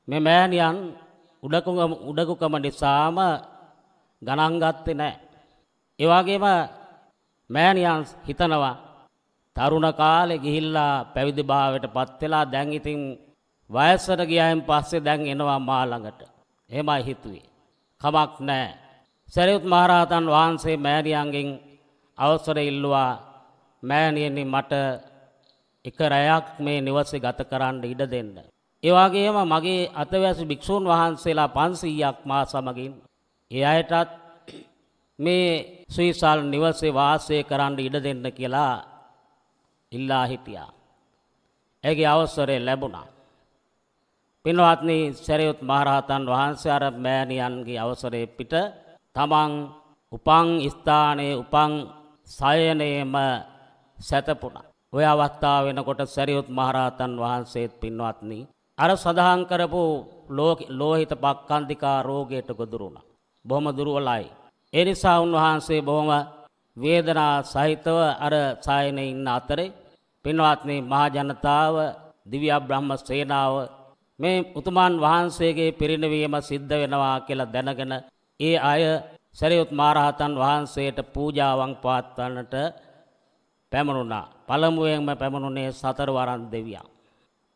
B: මේ මෑණියන් උඩකුම උඩකුකම නිසාම ගණන් ගත්තේ නැහැ. ඒ වගේම මෑණියන් හිතනවා තරුණ කාලේ ගිහිල්ලා පැවිදි භාවයට පත් වෙලා දැන් ඉතින් වයසට ගියායින් පස්සේ දැන් එනවා මා ළඟට. එහෙමයි හිතුවේ. කමක් නැහැ. සරියුත් මහරහතන් වහන්සේ මෑණියන්ගෙන් අවසර ඉල්ලුවා මෑණියනි මට එක රැයක් මේ නිවසේ ගත කරන්න ඉඩ දෙන්න. ඒ වගේම මගේ අතවැසි භික්ෂූන් වහන්සේලා 500ක් මා සමගින් ඒ අයටත් මේ ශ්‍රීසල් නිවසේ වාසය කරන්න ඉඩ දෙන්න කියලා ඉල්ලා හිටියා. ඇගේ අවස්වරය ලැබුණා. පින්වත්නි සරියුත් මහරහතන් වහන්සේ අර මෑණියන්ගේ අවසරේ පිට තමන් උපන් ස්ථානයේ උපන් සයනේම සැතපුණා. ඔය අවස්ථාව වෙනකොට සරියුත් මහරහතන් වහන්සේත් පින්වත්නි අර සඳහන් කරපු ලෝහිත පක්ඛන්දිකා රෝගයට ගොදුරුණා. බොහොම දුර්වලයි. ඒ නිසා උන්වහන්සේ බොහොම වේදනා සහිතව අර සයනේ ඉන්න අතරේ පින්වත්නි මහා ජනතාව දිව්‍ය බ්‍රහ්ම සේනාව මේ උතුමන් වහන්සේගේ පිරිනවීම සිද්ධ වෙනවා කියලා දැනගෙන ඒ අය සරියුත් මහරහතන් වහන්සේට පූජාවන් පවත්වන්නට පැමිණුණා. පළමුවෙන්ම පැමිණුණේ සතරවරන් දෙවියන්.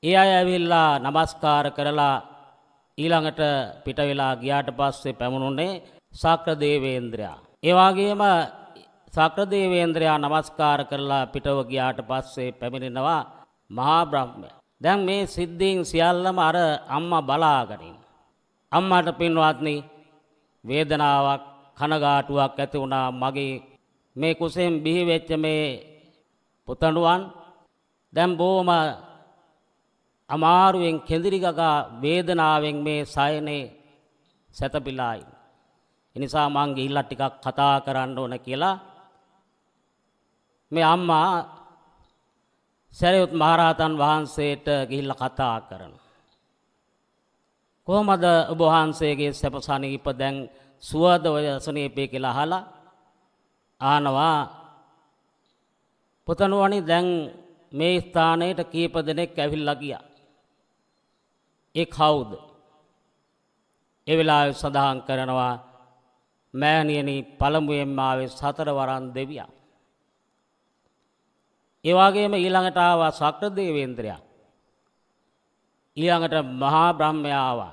B: ඒ අය ඇවිල්ලා নমස්කාර කරලා ඊළඟට පිට වෙලා ගියාට පස්සේ පැමිණුණේ ශාක්‍ර දේවේන්ද්‍රයා. ඒ වගේම සක්‍රදේවේන්ද්‍රයා නමස්කාර කරලා පිටව ගියාට පස්සේ පැමිණෙනවා මහා බ්‍රහ්මයා. දැන් මේ සිද්ධීන් සියල්ලම අර අම්මා බලාගෙන අම්මාට පින්වත්නි වේදනාවක් කනගාටුවක් ඇති වුණා මගේ මේ කුසෙන් බිහි වෙච්ච මේ පුතණුවන් දැන් බොහොම අමාරුවෙන් කෙඳිරි ගගා වේදනාවෙන් මේ සයනේ සැතපීලායි. එනිසා මං ගිහිල්ලා ටිකක් කතා කරන්න ඕන කියලා මේ අම්මා සැරියුත් මහරහතන් වහන්සේට ගිහිල්ලා කතා කරනවා. කොහොමද ඔබ වහන්සේගේ සැප සනීප දැන් සුවද ඔය සනීපේ කියලා අහලා ආනවා පුතණුවනි දැන් මේ ස්ථානයට කීප දෙනෙක් ඇවිල්ලා ගියා. ඒ කවුද? ඒ වෙලාවේ සඳහන් කරනවා මෑණියනි පළමුවෙන්ම ආවේ සතර වරන් දෙවියන්. ඒ වගේම ඊළඟට ආවා ශක්‍රදේවේන්ද්‍රයා. ඊළඟට මහා බ්‍රහ්මයා ආවා.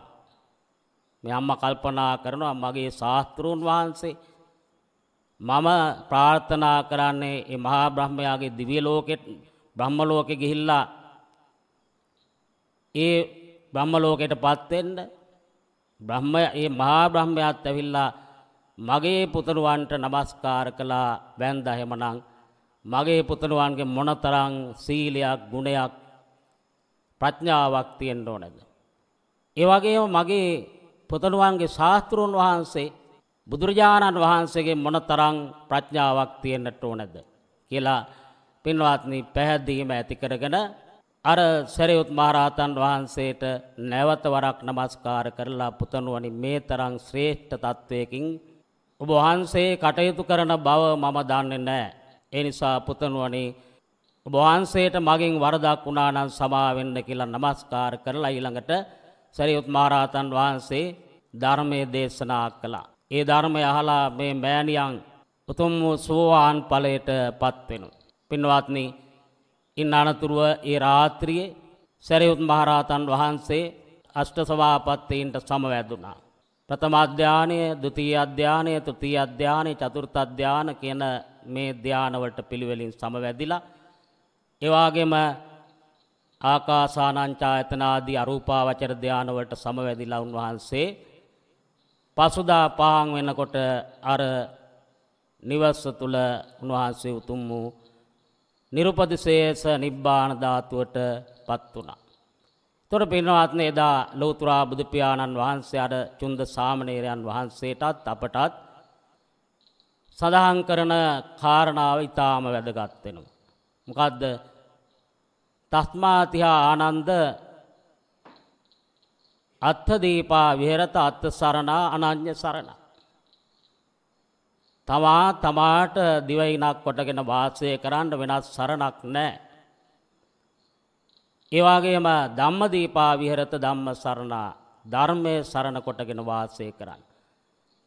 B: මේ අම්මා කල්පනා කරනවා මගේ ශාස්ත්‍රූන් වහන්සේ මම ප්‍රාර්ථනා කරන්නේ මේ මහා බ්‍රහ්මයාගේ දිව්‍ය ලෝකෙට බ්‍රහ්ම ලෝකෙ ගිහිල්ලා ඒ බ්‍රහ්ම ලෝකයටපත් වෙන්න බ්‍රහ්ම ඒ මහා බ්‍රහ්මයාත් ඇවිල්ලා මගේ පුතණුවන්ට নমස්කාර කළා වැන්දා හැමනම් මගේ පුතණුවන්ගේ මොනතරම් සීලයක් ගුණයක් ප්‍රඥාවක් තියෙන්න ඕනද ඒ වගේම මගේ පුතණුවන්ගේ ශාස්ත්‍රෝන් වහන්සේ බුදුරජාණන් වහන්සේගේ මොනතරම් ප්‍රඥාවක් තියෙන්නට ඕනද කියලා පින්වත්නි පැහැදීම ඇති කරගෙන අර සරියුත් මහරහතන් වහන්සේට නැවත වරක් নমස්කාර කරලා පුතණුවනි මේ තරම් ශ්‍රේෂ්ඨ තත්වයකින් ඔබ වහන්සේ කටයුතු කරන බව මම දන්නේ නැහැ ඒ නිසා පුතණුවනි ඔබ වහන්සේට මගෙන් වරදක් වුණා නම් සමා වෙන්න කියලා নমස්කාර කරලා ඊළඟට සරියුත් මහරහතන් වහන්සේ ධර්මයේ දේශනා කළා. ඒ ධර්මය අහලා මේ මෑණියන් උතුම් වූ සෝවාන් ඵලයටපත් වෙනවා. පින්වත්නි, ඉන් අනතුරුව ඒ රාත්‍රියේ සරියුත් මහරහතන් වහන්සේ අෂ්ට සභාපතීන්ට සමවැදුණා. ප්‍රථම අධ්‍යානය, ද්විතීයි අධ්‍යානය, තෘතීයි අධ්‍යානය, චතුර්ථ අධ්‍යාන කියන මේ ධානවලට පිළිවෙලින් සමවැදිලා ඒ වගේම ආකාසානංචායතනාදී අරූපාවචර ධානවලට සමවැදිලා උන්වහන්සේ පසුදා පහන් වෙනකොට අර නිවස තුල උන්වහන්සේ උතුම් වූ නිරුපතිශේෂ නිබ්බාන ධාතුවට පත් වුණා. තොට පින්වත්න එදා ලෝතුරා බුදුපාණන් වහන්සේ අර චුන්ද සාමනේරයන් වහන්සේටත් අපටත් සඳහන් කරන කාරණාව ඊටාම වැදගත් වෙනවා. මොකද්ද? තස්මාතිහා ආනන්ද අත්ථ දීපා විහෙරත අත්ථ සරණා අනඤ්‍ය සරණ. තමා තමාට දිවයිනක් කොටගෙන වාසය කරන්න වෙනස් සරණක් නැහැ. ඒ වගේම ධම්මදීපා විහෙරත ධම්ම සරණා ධර්මයේ සරණ කොටගෙන වාසය කරන්න.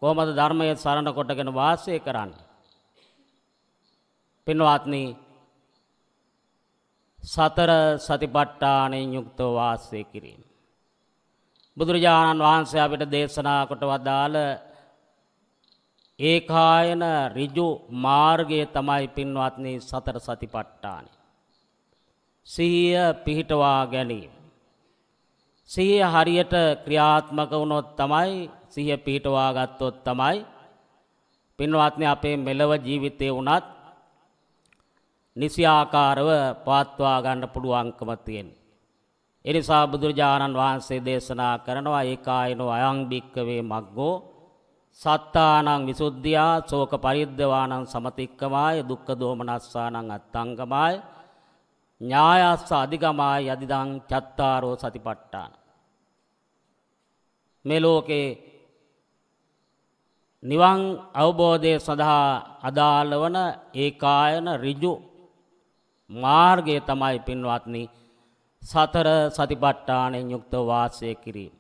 B: කොහොමද ධර්මය සරණ කොටගෙන වාසය කරන්න. පින්වාත්නී සතර සතිපට්ඨානයෙන් යුක්තව වාසය කිරීම. බුදුරජාණන් වහන්සේ අපිට දේශනා කොට වදාළ ඒකායන ඍජු මාර්ගය තමයි පින්වත්නි සතර සතිපට්ඨානයි. සිහිය පිහිටවා ගැනීම. සිහිය හරියට ක්‍රියාත්මක වුණොත් තමයි සිහිය පිහිටවා ගත්තොත් තමයි පින්වත්නි අපේ මෙලව ජීවිතේ වුණත් නිසියාකාරව පවත්වා ගන්න පුළුවන්කම තියෙනවා. ඒ නිසා බුදුරජාණන් වහන්සේ දේශනා කරනවා ඒකායනෝ අයං භික්කවේ මග්ගෝ සත්තානං විසුද්ධියා ශෝක පරිද්දවානං සමතික්කමාය දුක්ඛ දෝමනස්සානං අත්තංගමාය ඥායස්ස අධිගමා යදිදං චත්තාරෝ සතිපට්ඨාන. මේ ලෝකේ නිවන් අවබෝධය සඳහා අදාළ වන ඒකායන ඍජු මාර්ගය තමයි පින්වත්නි සතර සතිපට්ඨානෙන් යුක්ත වාසය කිරීම.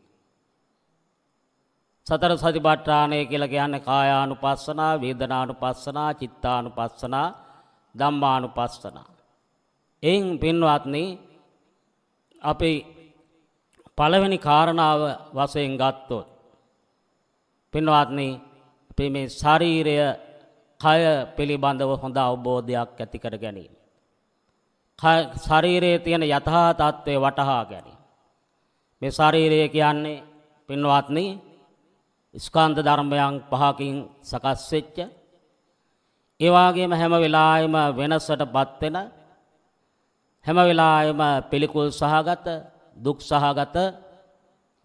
B: සතර සතිපට්ඨානය කියලා කියන්නේ කායානුපස්සනා, වේදනානුපස්සනා, චිත්තානුපස්සනා, ධම්මානුපස්සනා. එයින් පින්වත්නි අපි පළවෙනි කාරණාව වශයෙන් ගත්තොත් පින්වත්නි අපි මේ ශරීරය කය පිළිබඳව හොඳ අවබෝධයක් ඇති කර ගැනීම. ශරීරයේ තියෙන යථා තත්ත්වය වටහා ගැනීම. මේ ශරීරය කියන්නේ පින්වත්නි ස්කන්ධ ධර්මයන් පහකින් සකස් වෙච්ච ඒ වගේම හැම වෙලාවෙම වෙනසටපත් වෙන හැම වෙලාවෙම පිළිකුල් සහගත දුක් සහගත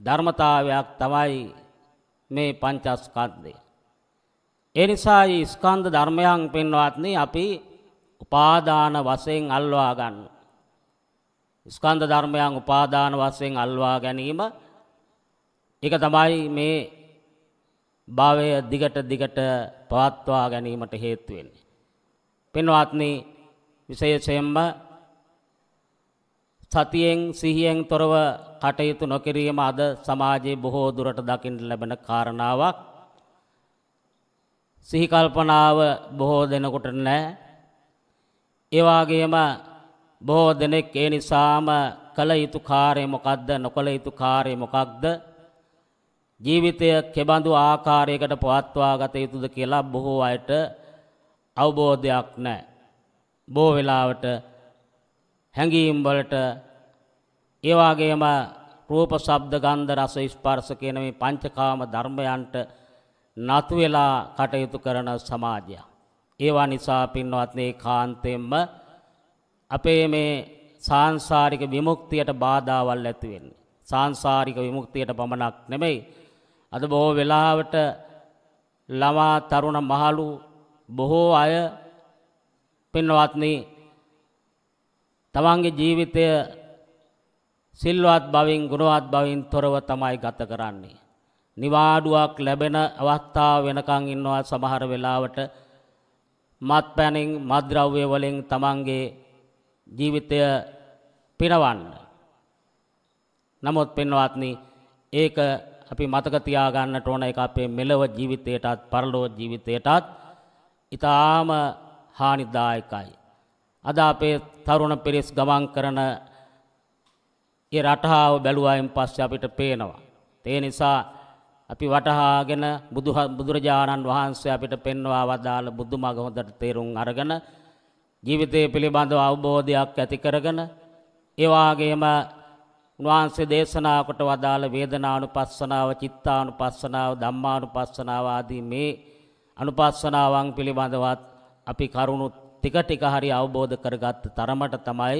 B: ධර්මතාවයක් තමයි මේ පංචස්කන්ධය. ඒ නිසා මේ ස්කන්ධ ධර්මයන් පෙන්වත්නි අපි උපාදාන වශයෙන් අල්වා ගන්න. ස්කන්ධ ධර්මයන් උපාදාන වශයෙන් අල්වා ගැනීම ඒක තමයි මේ භාවය දිගට දිගට පවත්වා ගැනීමට හේතු වෙන්නේ. පින්වත්නි විශේෂයෙන්ම සතියෙන් සිහියෙන් තොරව කටයුතු නොකිරීම අද සමාජයේ බොහෝ දුරට දකින්න ලැබෙන කාරණාවක්. සිහි කල්පනාව බොහෝ දෙනෙකුට නැහැ. ඒ වගේම බොහෝ දෙනෙක් ඒ නිසාම කළ යුතු කාර්යය මොකක්ද නොකළ යුතු කාර්යය මොකක්ද ජීවිතය කෙබඳු ආකාරයකට පවත්වා ගත යුතුද කියලා බොහෝ අයට අවබෝධයක් නැහැ. බොහෝ වෙලාවට හැඟීම් වලට ඒ වගේම රූප ශබ්ද ගන්ධ රස ස්පර්ශ කියන මේ පංචකාම ධර්මයන්ට නතු වෙලා කටයුතු කරන සමාජය. ඒවා නිසා පින්වත්නි කාන්තෙන්ම අපේ මේ සාංශාරික විමුක්තියට බාධාවල් ඇති වෙන්නේ. සාංශාරික විමුක්තියට පමණක් නෙමෙයි. අද බොහෝ වෙලාවට ළමා තරුණ මහලු බොහෝ අය පින්වත්නි තමන්ගේ ජීවිතය සිල්වත් බවින් ගුණවත් බවින් තොරව තමයි ගත කරන්නේ. නිවාඩුවක් ලැබෙන අවස්ථාව වෙනකන් ඉන්නවා සමහර වෙලාවට මත්පැනින් මත්ද්‍රව්‍ය වලින් තමන්ගේ ජීවිතය පිනවන්න. නමුත් පින්වත්නි ඒක අපි මතක තියා ගන්නට ඕන ඒක අපේ මෙලව ජීවිතයටත් පරලෝක ජීවිතයටත් ඊටාම හානිදායකයි. අද අපේ තරුණ පිරිස් ගමන් කරන ඒ රටාව බැලුවායින් පස්සේ අපිට පේනවා. ඒ නිසා අපි වටහාගෙන බුදුරජාණන් වහන්සේ අපිට පෙන්වා වදාළ බුදුමග හොඳට තේරුම් අරගෙන ජීවිතය පිළිබඳව අවබෝධයක් ඇති කරගෙන ඒ වාගේම උන්වහන්සේ දේශනා කොට වදාළ වේදනානුපස්සනාව, චිත්තානුපස්සනාව, ධම්මානුපස්සනාව ආදී මේ අනුපස්සනාවන් පිළිබඳවත් අපි කරුණුත් ටික ටික හරි අවබෝධ කරගත් තරමට තමයි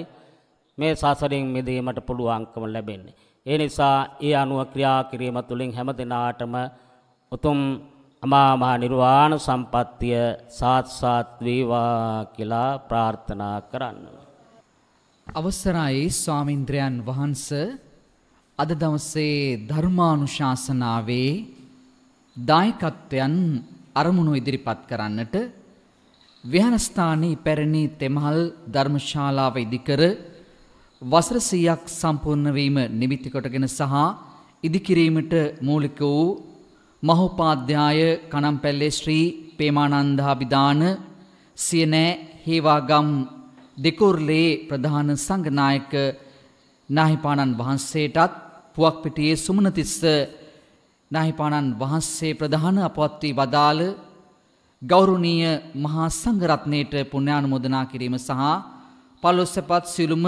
B: මේ සසරින් මිදීමට පුළුවන්කම ලැබෙන්නේ. ඒ නිසා ඒ අනුව ක්‍රියා කිරීම තුළින් හැම දිනාටම උතුම් අමා මහ නිර්වාණ සම්පත්තිය සාත්සාත් වේවා කියලා ප්‍රාර්ථනා කරන්න.
A: අවසරයි ස්වාමින්ද්‍රයන් වහන්ස අද දවසේ ධර්මානුශාසනාවේ දායකත්වයන් අරමුණු ඉදිරිපත් කරන්නට විහාරස්ථානයේ පැරණි තෙමහල් ධර්මශාලාව ඉදිකර වසර 100ක් සම්පූර්ණ වීම නිමිති කොටගෙන සහ ඉදිකිරීමට මූලික වූ මහෝපාධ්‍යාය කණම්පැල්ලේ ශ්‍රී පේමානන්දාබිදාන සියනෑ හේවාගම් දෙකුර්ලේ ප්‍රධාන සංඝනායක නාහිපාණන් වහන්සේටත් පුවක්පිටියේ සුමනතිස්ස නාහිපාණන් වහන්සේ ප්‍රධාන අපවත් වී වදාළ ගෞරුණීය මහා සංඝරත්නයට පුණ්‍යානුමෝදනා කිරීම සහ පළොස්සපත් සිළුම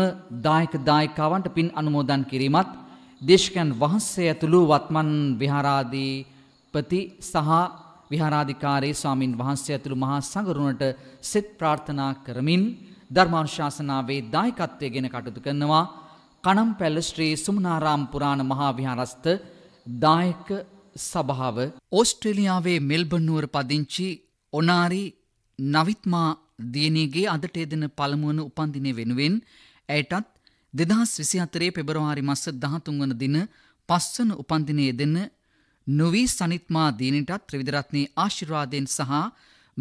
A: දායක දායකවන්ට පින් අනුමෝදන් කිරීමත් දේශකයන් වහන්සේ ඇතුළු වත්මන් විහාරාධිපති සහ විහාරාධිකාරී ස්වාමින් වහන්සේ ඇතුළු මහා සංඝරුණට සෙත් ප්‍රාර්ථනා කරමින් ධර්මානුශාසනාවේ දායකත්වයේගෙන කටයුතු කරනවා කණම්පැල ශ්‍රී සුමනාරාම් පුරාණ මහා විහාරස්ත දායක සභාව ඕස්ට්‍රේලියාවේ මෙල්බන් නුවර පදිංචි ඔනාරි නවිත්මා දියණියගේ අදට එදෙන පළමුවන උපන්දිනය වෙනුවෙන් ඇයටත් 2024 පෙබරවාරි මාස 13 වන දින පස්වන උපන්දිනය දෙන නොවි සනිත්මා දියණියටත් ත්‍රිවිධ රත්නයේ ආශිර්වාදයෙන් සහ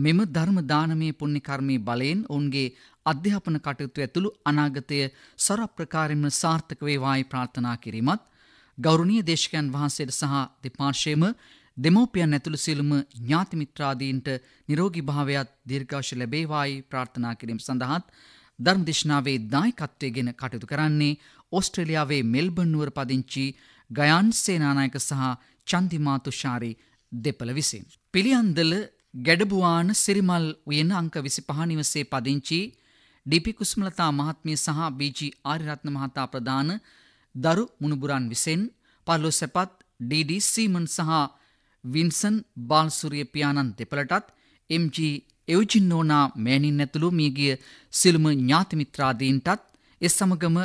A: මෙම ධර්ම දානමය පුණ්‍ය කර්මයේ බලයෙන් ඔවුන්ගේ අධ්‍යාපන කටයුතු ඇතුළු අනාගතය සරප්‍රකාරයෙන්ම සාර්ථක වේවායි ප්‍රාර්ථනා කිරීමත් ගෞරවනීය දේශකයන් වහන්සේට සහ දෙපාර්ශ්වයේම දෙමෝපියන් ඇතුළු සියලුම ඥාති මිත්‍රාදීන්ට නිරෝගී භාවයත් දීර්ඝාෂ ලැබේවායි ප්‍රාර්ථනා කිරීම සඳහාත් ධර්මදේශනාවේ දායකත්වයේගෙන කටයුතු කරන්නේ ඕස්ට්‍රේලියාවේ මෙල්බන් නුවර පදිංචි ගයාන් සේනානායක සහ චන්දිමා තුෂාරි දෙපළ විසින්. පිළියන්දල ගැඩබුවාන සිරිමල් උයන අංක 25 නිවසේ පදිංචි ඩීපී කුස්මලතා මහත්මිය සහ බීජී ආරිරත්න මහතා ප්‍රදාන දරු මුණුබුරන් විසින් පර්ලොස් සැපත් ඩීඩී සීමන් සහ වින්සන් බාල්සුරිය පියාණන් දෙපළටත් MG එවජින්නෝනා මෑණින් ඇතුළු මියගිය සිළුම ඥාතිමිත්‍රාදීන්ටත් ඒ සමගම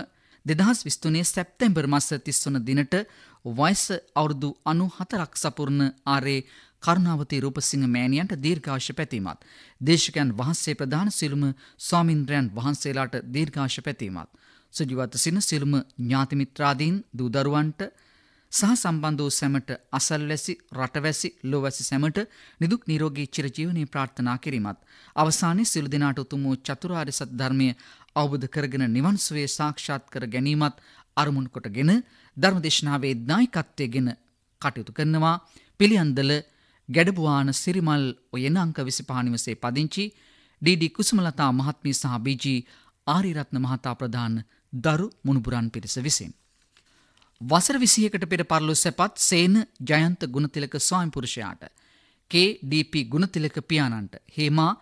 A: දෙදහස් විස්තුනේ සැප්තැම්බර් මස තිස්වන දිනට වයිස අවුරුදු අනු හතරක් සපුරණ ආරේ කරුණාවතී රූපසිංහ මෑණියන්ට දීර්ඝාශ පැතීමත්. දේශකයන් වහන්සේ ප්‍රධාන සිළුම ස්වාමින්ද්‍රයන් වහන්සේලාට දීර්ඝාශ පැතීමත්. සුජිවත සින සිළුම ඥාතිමිත්‍රාදීන් දූදරුවන්ට සහ සම්බන්ධ වූ සැමට අසල්වැසි රටවැසි ලොවැසි සැමට නිදුක් නිරෝගී චිරජීවනයේ ප්‍රාර්ථනා කිරීමත් අවසානයේ සිළු දිනාට උතුම් වූ චතුරාර්ය සත්‍ය ධර්මය අවබෝධ කරගෙන නිවන් සුවේ සාක්ෂාත් කර ගැනීමත් අරමුණු කොටගෙන ධර්මදේශනාවේ දායකත්වයේගෙන කටයුතු කරනවා පිළියන්දල ගැඩබුවාන සිරිමල් ඔයන අංක 25 නිවසේ පදිංචි ඩීඩී කුසුමලතා මහත්මිය සහ බීජී ආරියරත්න මහතා ප්‍රධාන දරු මුණුබුරන් පිරිස විසිනි වසර විසියකට පෙර පරලොස් සැපත් සේන ජයන්ත ගුණතිලක ස්වාමිපුරුෂයාට KDP ගුණතිලක පියාණන්ට හේමා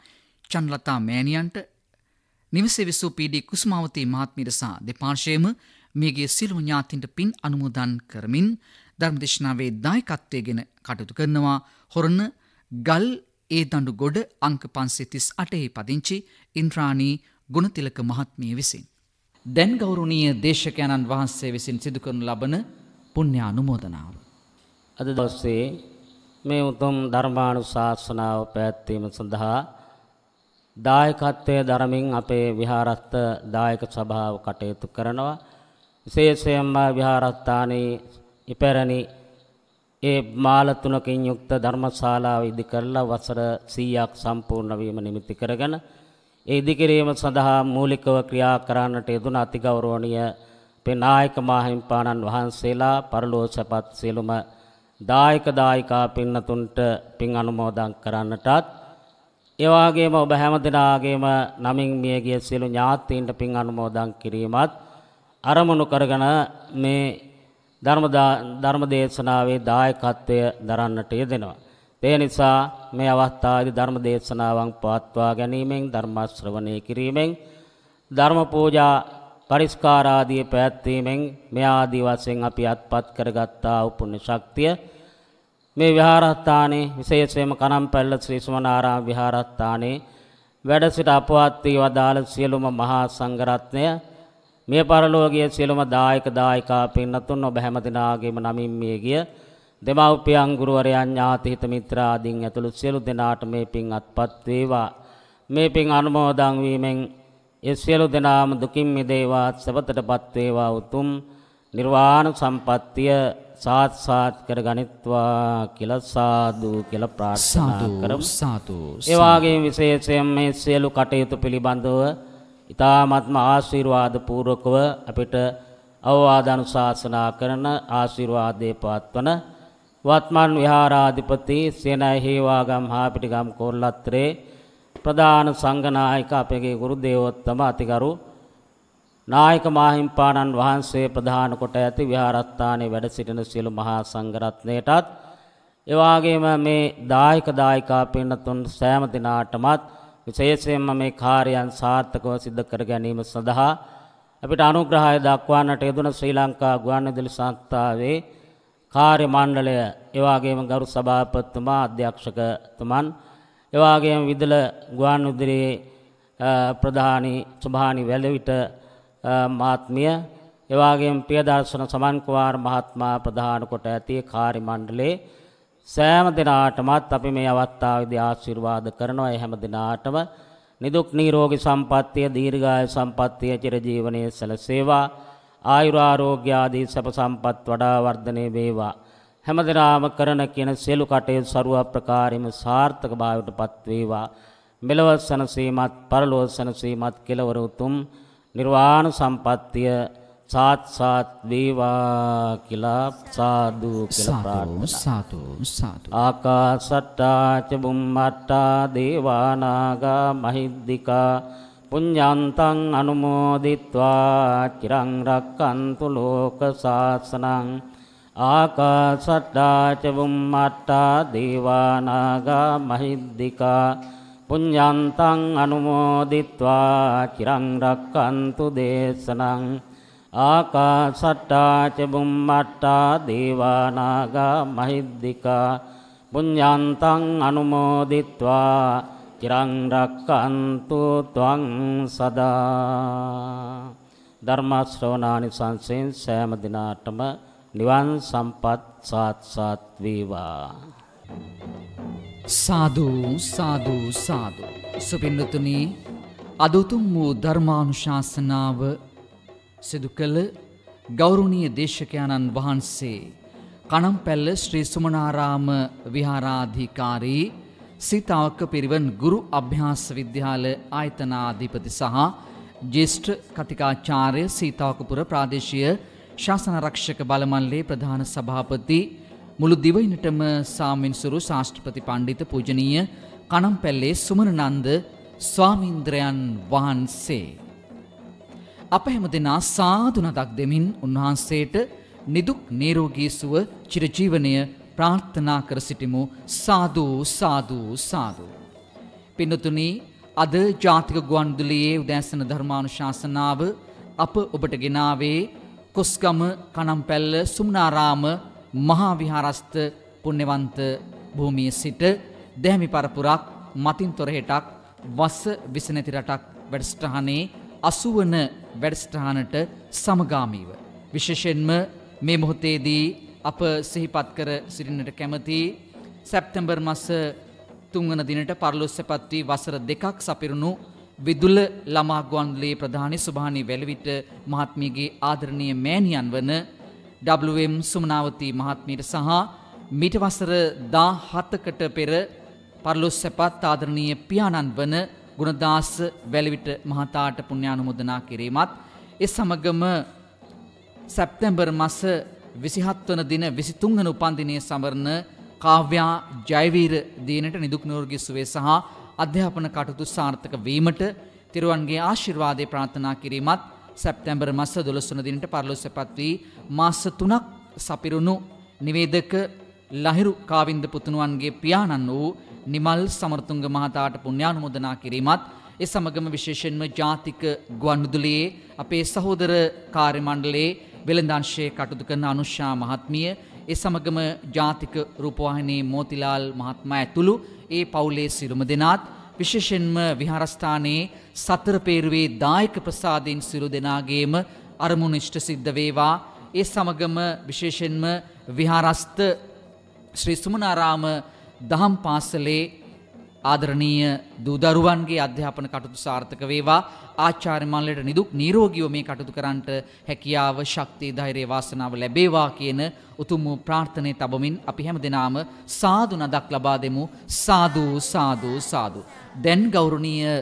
A: චන්ලතා මෑණියන්ට නිවසේ විසූ PD කුස්මාවතී මහත්මියට සහ දෙපාර්ශ්වයේම මියගේ සියලුම ඥාතින්ට පින් අනුමෝදන් කරමින් ධර්මදේශනාවේ දායකත්වයේගෙන කටයුතු කරනවා හොරණ ගල් ඒ දඬු ගොඩ අංක 538 පදිංචි ඉන්ද්‍රාණී ගුණතිලක මහත්මිය විසිනි දැන් ගෞරවනීය දේශකයන්න් වහන්සේ විසින් සිදු කරනු ලබන පුණ්‍ය අනුමෝදනාව.
B: අද දවසේ මේ උතුම් ධර්මානුශාසනාව පැවැත්වීම සඳහා දායකත්වයේ ධර්මින් අපේ විහාරස්ත දායක සභාව කටයුතු කරනවා. විශේෂයෙන්ම විහාරස්ථානයේ ඉපැරණි ඒ මාල තුනකින් යුක්ත ධර්මශාලාව ඉදි කරලා වසර 100ක් සම්පූර්ණ වීම නිමිති කරගෙන ඒ ඉදිකිරීම සඳහා මූලිකව ක්‍රියා කරන්නට යෙදුන අතිගෞරවනීය අපේ නායක මාහිම්පාණන් වහන්සේලා පරලෝ සැපත් සියලුම දායක දායිකා පින්නතුන්ට පින් අනුමෝදන් කරන්නටත් ඒ වගේම ඔබ හැම දිනාගේම නමින් මියගිය සියලු ඥාතීන්ට පින් අනුමෝදන් කිරීමත් අරමුණු කරගෙන මේ ධර්ම ධර්ම දේශනාවේ දායකත්වය දරන්නට යෙදෙනවා. ඒ නිසා මේ අවස්ථාවේදී ධර්ම දේශනාවන් පවත්වා ගැනීමෙන් ධර්ම ශ්‍රවණය කිරීමෙන් ධර්ම පූජා පරිස්කාර ආදී පැවැත්වීමෙන් මේ ආදී වශයෙන් අපි අත්පත් කරගත්තා උපුණ්‍ය ශක්තිය මේ විහාරස්ථානයේ විශේෂයෙන්ම කනම්පැල්ල ශ්‍රී සුමනාරාම විහාරස්ථානයේ වැඩ සිට අපවත් වී වදාළ සියලුම මහා සංඝරත්නය මේ පරලෝකයේ සියලුම දායක දායිකා පින්නතුන් ඔබ හැම දිනාගේම නමින් මිය ගිය දෙමව්පියන් ගුරුවරයන් ඥාතිහිත මිත්‍රාදීන් ඇතුළු සියලු දෙනාට මේ පින් අත්පත් වේවා මේ පින් අනුමෝදන් වීමෙන් ඒ සියලු දෙනාම දුකින් මිදේවා සබතටපත් වේවා උතුම් නිර්වාණ සම්පත්තිය සාත් සාත් කර ගනිත්වා කියලා සාදු කියලා ප්‍රාර්ථනා කරමු සාදු ඒ වගේම විශේෂයෙන් මේ සියලු කටයුතු පිළිබඳව ඊ타ත්ම ආශිර්වාද පූර්වකව අපිට අවවාද අනුශාසනා කරන ආශිර්වාදේ පවත්වන වත්මන් විහාරාධිපති සේනාහිවාගම් හාපිටිගම් කොල්ලත්‍රේ ප්‍රධාන සංඝනායක අපගේ ගුරු දේවෝත්තම අතිගරු නායක මාහිම්පාණන් වහන්සේ ප්‍රධාන කොට ඇති විහාරස්ථානයේ වැඩ සිටින සියලු මහා සංඝරත්නයටත් එවාගේම මේ දායක දායිකා පින්නතුන් සෑම දිනාටමත් විශේෂයෙන්ම මේ කාර්යයන් සාර්ථකව සිදු කර ගැනීම සඳහා අපිට අනුග්‍රහය දක්වන්නට යෙදුන ශ්‍රී ලංකා ගුවන්විදුලි සංස්ථාවේ කාර්ය මණ්ඩලය එවාගේම ගරු සභාපතිතුමා අධ්‍යක්ෂකතුමන් එවාගේම විදල ගුවන් උදරයේ ප්‍රධානි සුභානි වැලවිට මාත්මිය එවාගේම ප්‍රියදර්ශන සමන් කුමාර මහත්මයා ප්‍රධාන කොට ඇති කාර්ය මණ්ඩලයේ සෑම දිනාටමත් අපි මේ අවස්ථාවේදී ආශිර්වාද කරනවා ඒ හැම දිනාටම නිදුක් නිරෝගී සම්පන්නිය දීර්ඝායු සම්පන්නිය චිරජීවනයේ සැලසේවා ආයුරාරෝග්‍ය ආදී සැප සම්පත් වඩා වර්ධනය වේවා. හැමදෙනාම කරන කියන සියලු කටයුතු ਸਰව ප්‍රකාරෙම සාර්ථක භාවයට පත්වේවා. මෙලව සනසීමත් පරලොව සනසීමත් කෙලවර උතුම් නිර්වාණ සම්පත්තිය සාත් සාත් වේවා කියලා සාදු කියලා ප්‍රාර්ථනා
A: සාතු සාතු
B: ආකාසට්ටා ච බුම්මට්ටා දේවානාගා මහිද්దికා පුඤ්ඤාන්තං අනුමෝදිත්වා චිරං රක්칸තු ලෝක සාසනං ආකාසට්ටා ච බුම්මට්ටා දීවානාගා මහිද්దికා පුඤ්ඤාන්තං අනුමෝදිත්වා චිරං රක්칸තු දේශනං ආකාසට්ටා ච බුම්මට්ටා දීවානාගා මහිද්దికා පුඤ්ඤාන්තං අනුමෝදිත්වා චිරං රක්칸තු ත්වං සදා ධර්ම ශ්‍රවණානි සංසෙන් සෑම දිනාටම නිවන් සම්පත්
A: සාත් සාත් වේවා සාදු සාදු සාදු සුපින්නතුනි අද උතුම් වූ ධර්මානුශාසනාව සිදු කළ ගෞරවනීය දේශකයන්න් වහන්සේ කණම්පැල්ල ශ්‍රී සුමනාරාම විහාරාධිකාරී සීතාවක්ක පිරිවන් ගුරු අභ්‍යාස විද්‍යාල ආයතනාධිපති සහ ජේෂ්ඨ කතිකාචාර්ය සීතාවකපුර ප්‍රාදේශීය ශාසනරක්ෂක බලමල්ලේ ප්‍රධාන සභාපති මුළු දිවයිනටම සාමින්සුරු ශාස්ත්‍රපති පණ්ඩිත පූජනීය කණම්පැල්ලේ සුමනනන්ද ස්වාමීන්ද්‍රයන් වහන්සේ. අප හැම දෙනා සාදුනදක් දෙමින් උන්වහන්සේට නිදුක් නේරෝගී සුව චිරජීවනය ප්‍රාර්ථනා කර සිටිමු සාදු සාදු සාදු. පින්නතුනි අද ජාතික ගුවන්විදුලියේ උදෑසන ධර්මානුශාසනාව අප ඔබට ගෙනාවේ කොස්ගම කණම්පැල්ල සුමනාරාම මහා විහාරස්ත පුණ්‍යවන්ත භූමියේ සිට දැහැමි පරපුරක් මතින් තොරහෙටක් වස විසනැති රටක් වැඩසටහනේ 80 වන වැඩසටහනට සමගාමීව විශේෂයෙන්ම මේ මොහොතේදී අප සිහිපත් කර සිරින්නට කැමති සැප්තැම්බර් මස තුංගන දිනට පරලොස් සැපත්වී වසර දෙකක් සපිරුණු විදුල ළමා ගුවන්ලේ ප්‍රධානි සුභානි වැලවිට මහත්මියගේ ආදරණීය මෑණියන් වන WM සුමනාවති මහත්මියට සහ මීට වසර 17කට පෙර පරලොස් සැපත් ආදරණීය පියාණන් වන ගුණදාස වැලවිට මහතාට පුණ්‍යානුමෝදනා කිරීමත් ඒ සමගම සැප්තැම්බර් මස විසිහත්වන දින විසිතුන්හන උපන්දිනය සමරණ කාව්‍යා ජයවීර දීනට නිදුක් නෝර්ගි සුවේ සහ අධ්‍යාපන කටුතු සාර්ථක වීමට තිරුවන්ගේ ආශිර්වාදය ප්‍රාථනා කිරීමත් සැප්තැම්බර් මස්ස දොළොස්සන දිනට පරලොස්ස පත්වී මාස්ස තුනක් සපිරුණු නිවේදක ලහිරු කාවින්ද පුතුණුවන්ගේ පියාණන් වූ නිමල් සමරතුංග මහතාට පුණ්‍යානුමෝදනා කිරීමත් ඒ සමගම විශේෂයෙන්ම ජාතික ගුවන්විදුලියේ අපේ සහෝදර කාර්ය මණ්ඩලයේ වෙළඳංශයේ කටයුතු කරන අනුෂ්‍යා මහත්මිය ඒ සමගම ජාතික රූපවාහිනී මෝතිලාල් මහත්මයා ඇතුළු ඒ පවුලේ සිරුම දෙනාත් විශේෂෙන්ම විහාරස්ථානයේ සතර පේරුවේ දායක ප්‍රසාදයෙන් සිරු දෙනාගේම අරමුණ ඉෂ්ට සිද්ධ වේවා ඒ සමගම විශේෂෙන්ම විහාරස්ථ ශ්‍රී සුමනාරාම දහම් පාසලේ ආදරණීය දූදරුවන්ගේ අධ්‍යාපන කටයුතු සාර්ථක වේවා ආචාර්ය මණ්ඩලයට නිදුක් නිරෝගීව මේ කටයුතු කරන්නට හැකියාව ශක්තිය ධෛර්යය වාසනාව ලැබේවා කියන උතුම් වූ ප්‍රාර්ථනාවේ තබමින් අපි හැමදෙනාම සාදු නදක් ලබා දෙමු සාදු සාදු සාදු දැන් ගෞරවනීය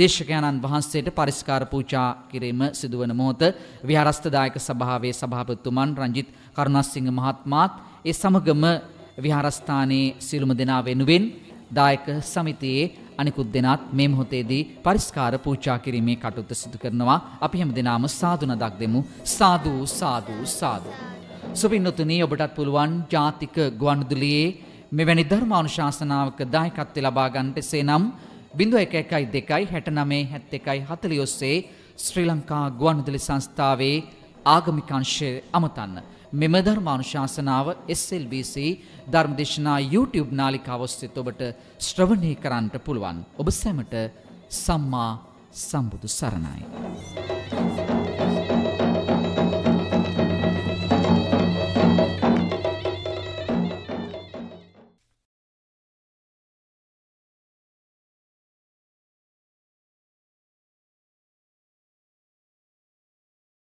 A: දේශකයන්න් වහන්සේට පරිස්කාර පූජා කිරීම සිදුවන මොහොත විහාරස්ථදායක සභාවේ සභාපතිතුමන් රංජිත් කරුණාසිංහ මහත්මාත් ඒ සමගම විහාරස්ථානයේ සියලුම දෙනා වෙනුවෙන් දායක සමිතියේ අනිකුත් දෙනාත් මේ මොහොතේදී පරිස්කාර පූජා කිරීමේ කටයුතු සිදු කරනවා. අපි හැම දිනාම සාදු නදක් දෙමු. සාදු සාදු සාදු. සුපින්නතුනි ඔබටත් පුළුවන් ජාතික ගුවන්විදුලියේ මෙවැනි ධර්මානුශාසනාවක දායකත්වය ලබා ගන්නට එසේනම් 0112 69 71 40 ඔස්සේ ශ්‍රී ලංකා ගුවන්විදුලි සංස්ථාවේ ආගමික අංශය අමතන්න. මෙම ධර්මානුශාසනාව SLBC ධර්මදේශනා YouTube නාලිකාව ඔස්සේ ඔබට ශ්‍රවණය කරන්නට පුළුවන්. ඔබ සැමට සම්මා සම්බුදු සරණයි. Thank you.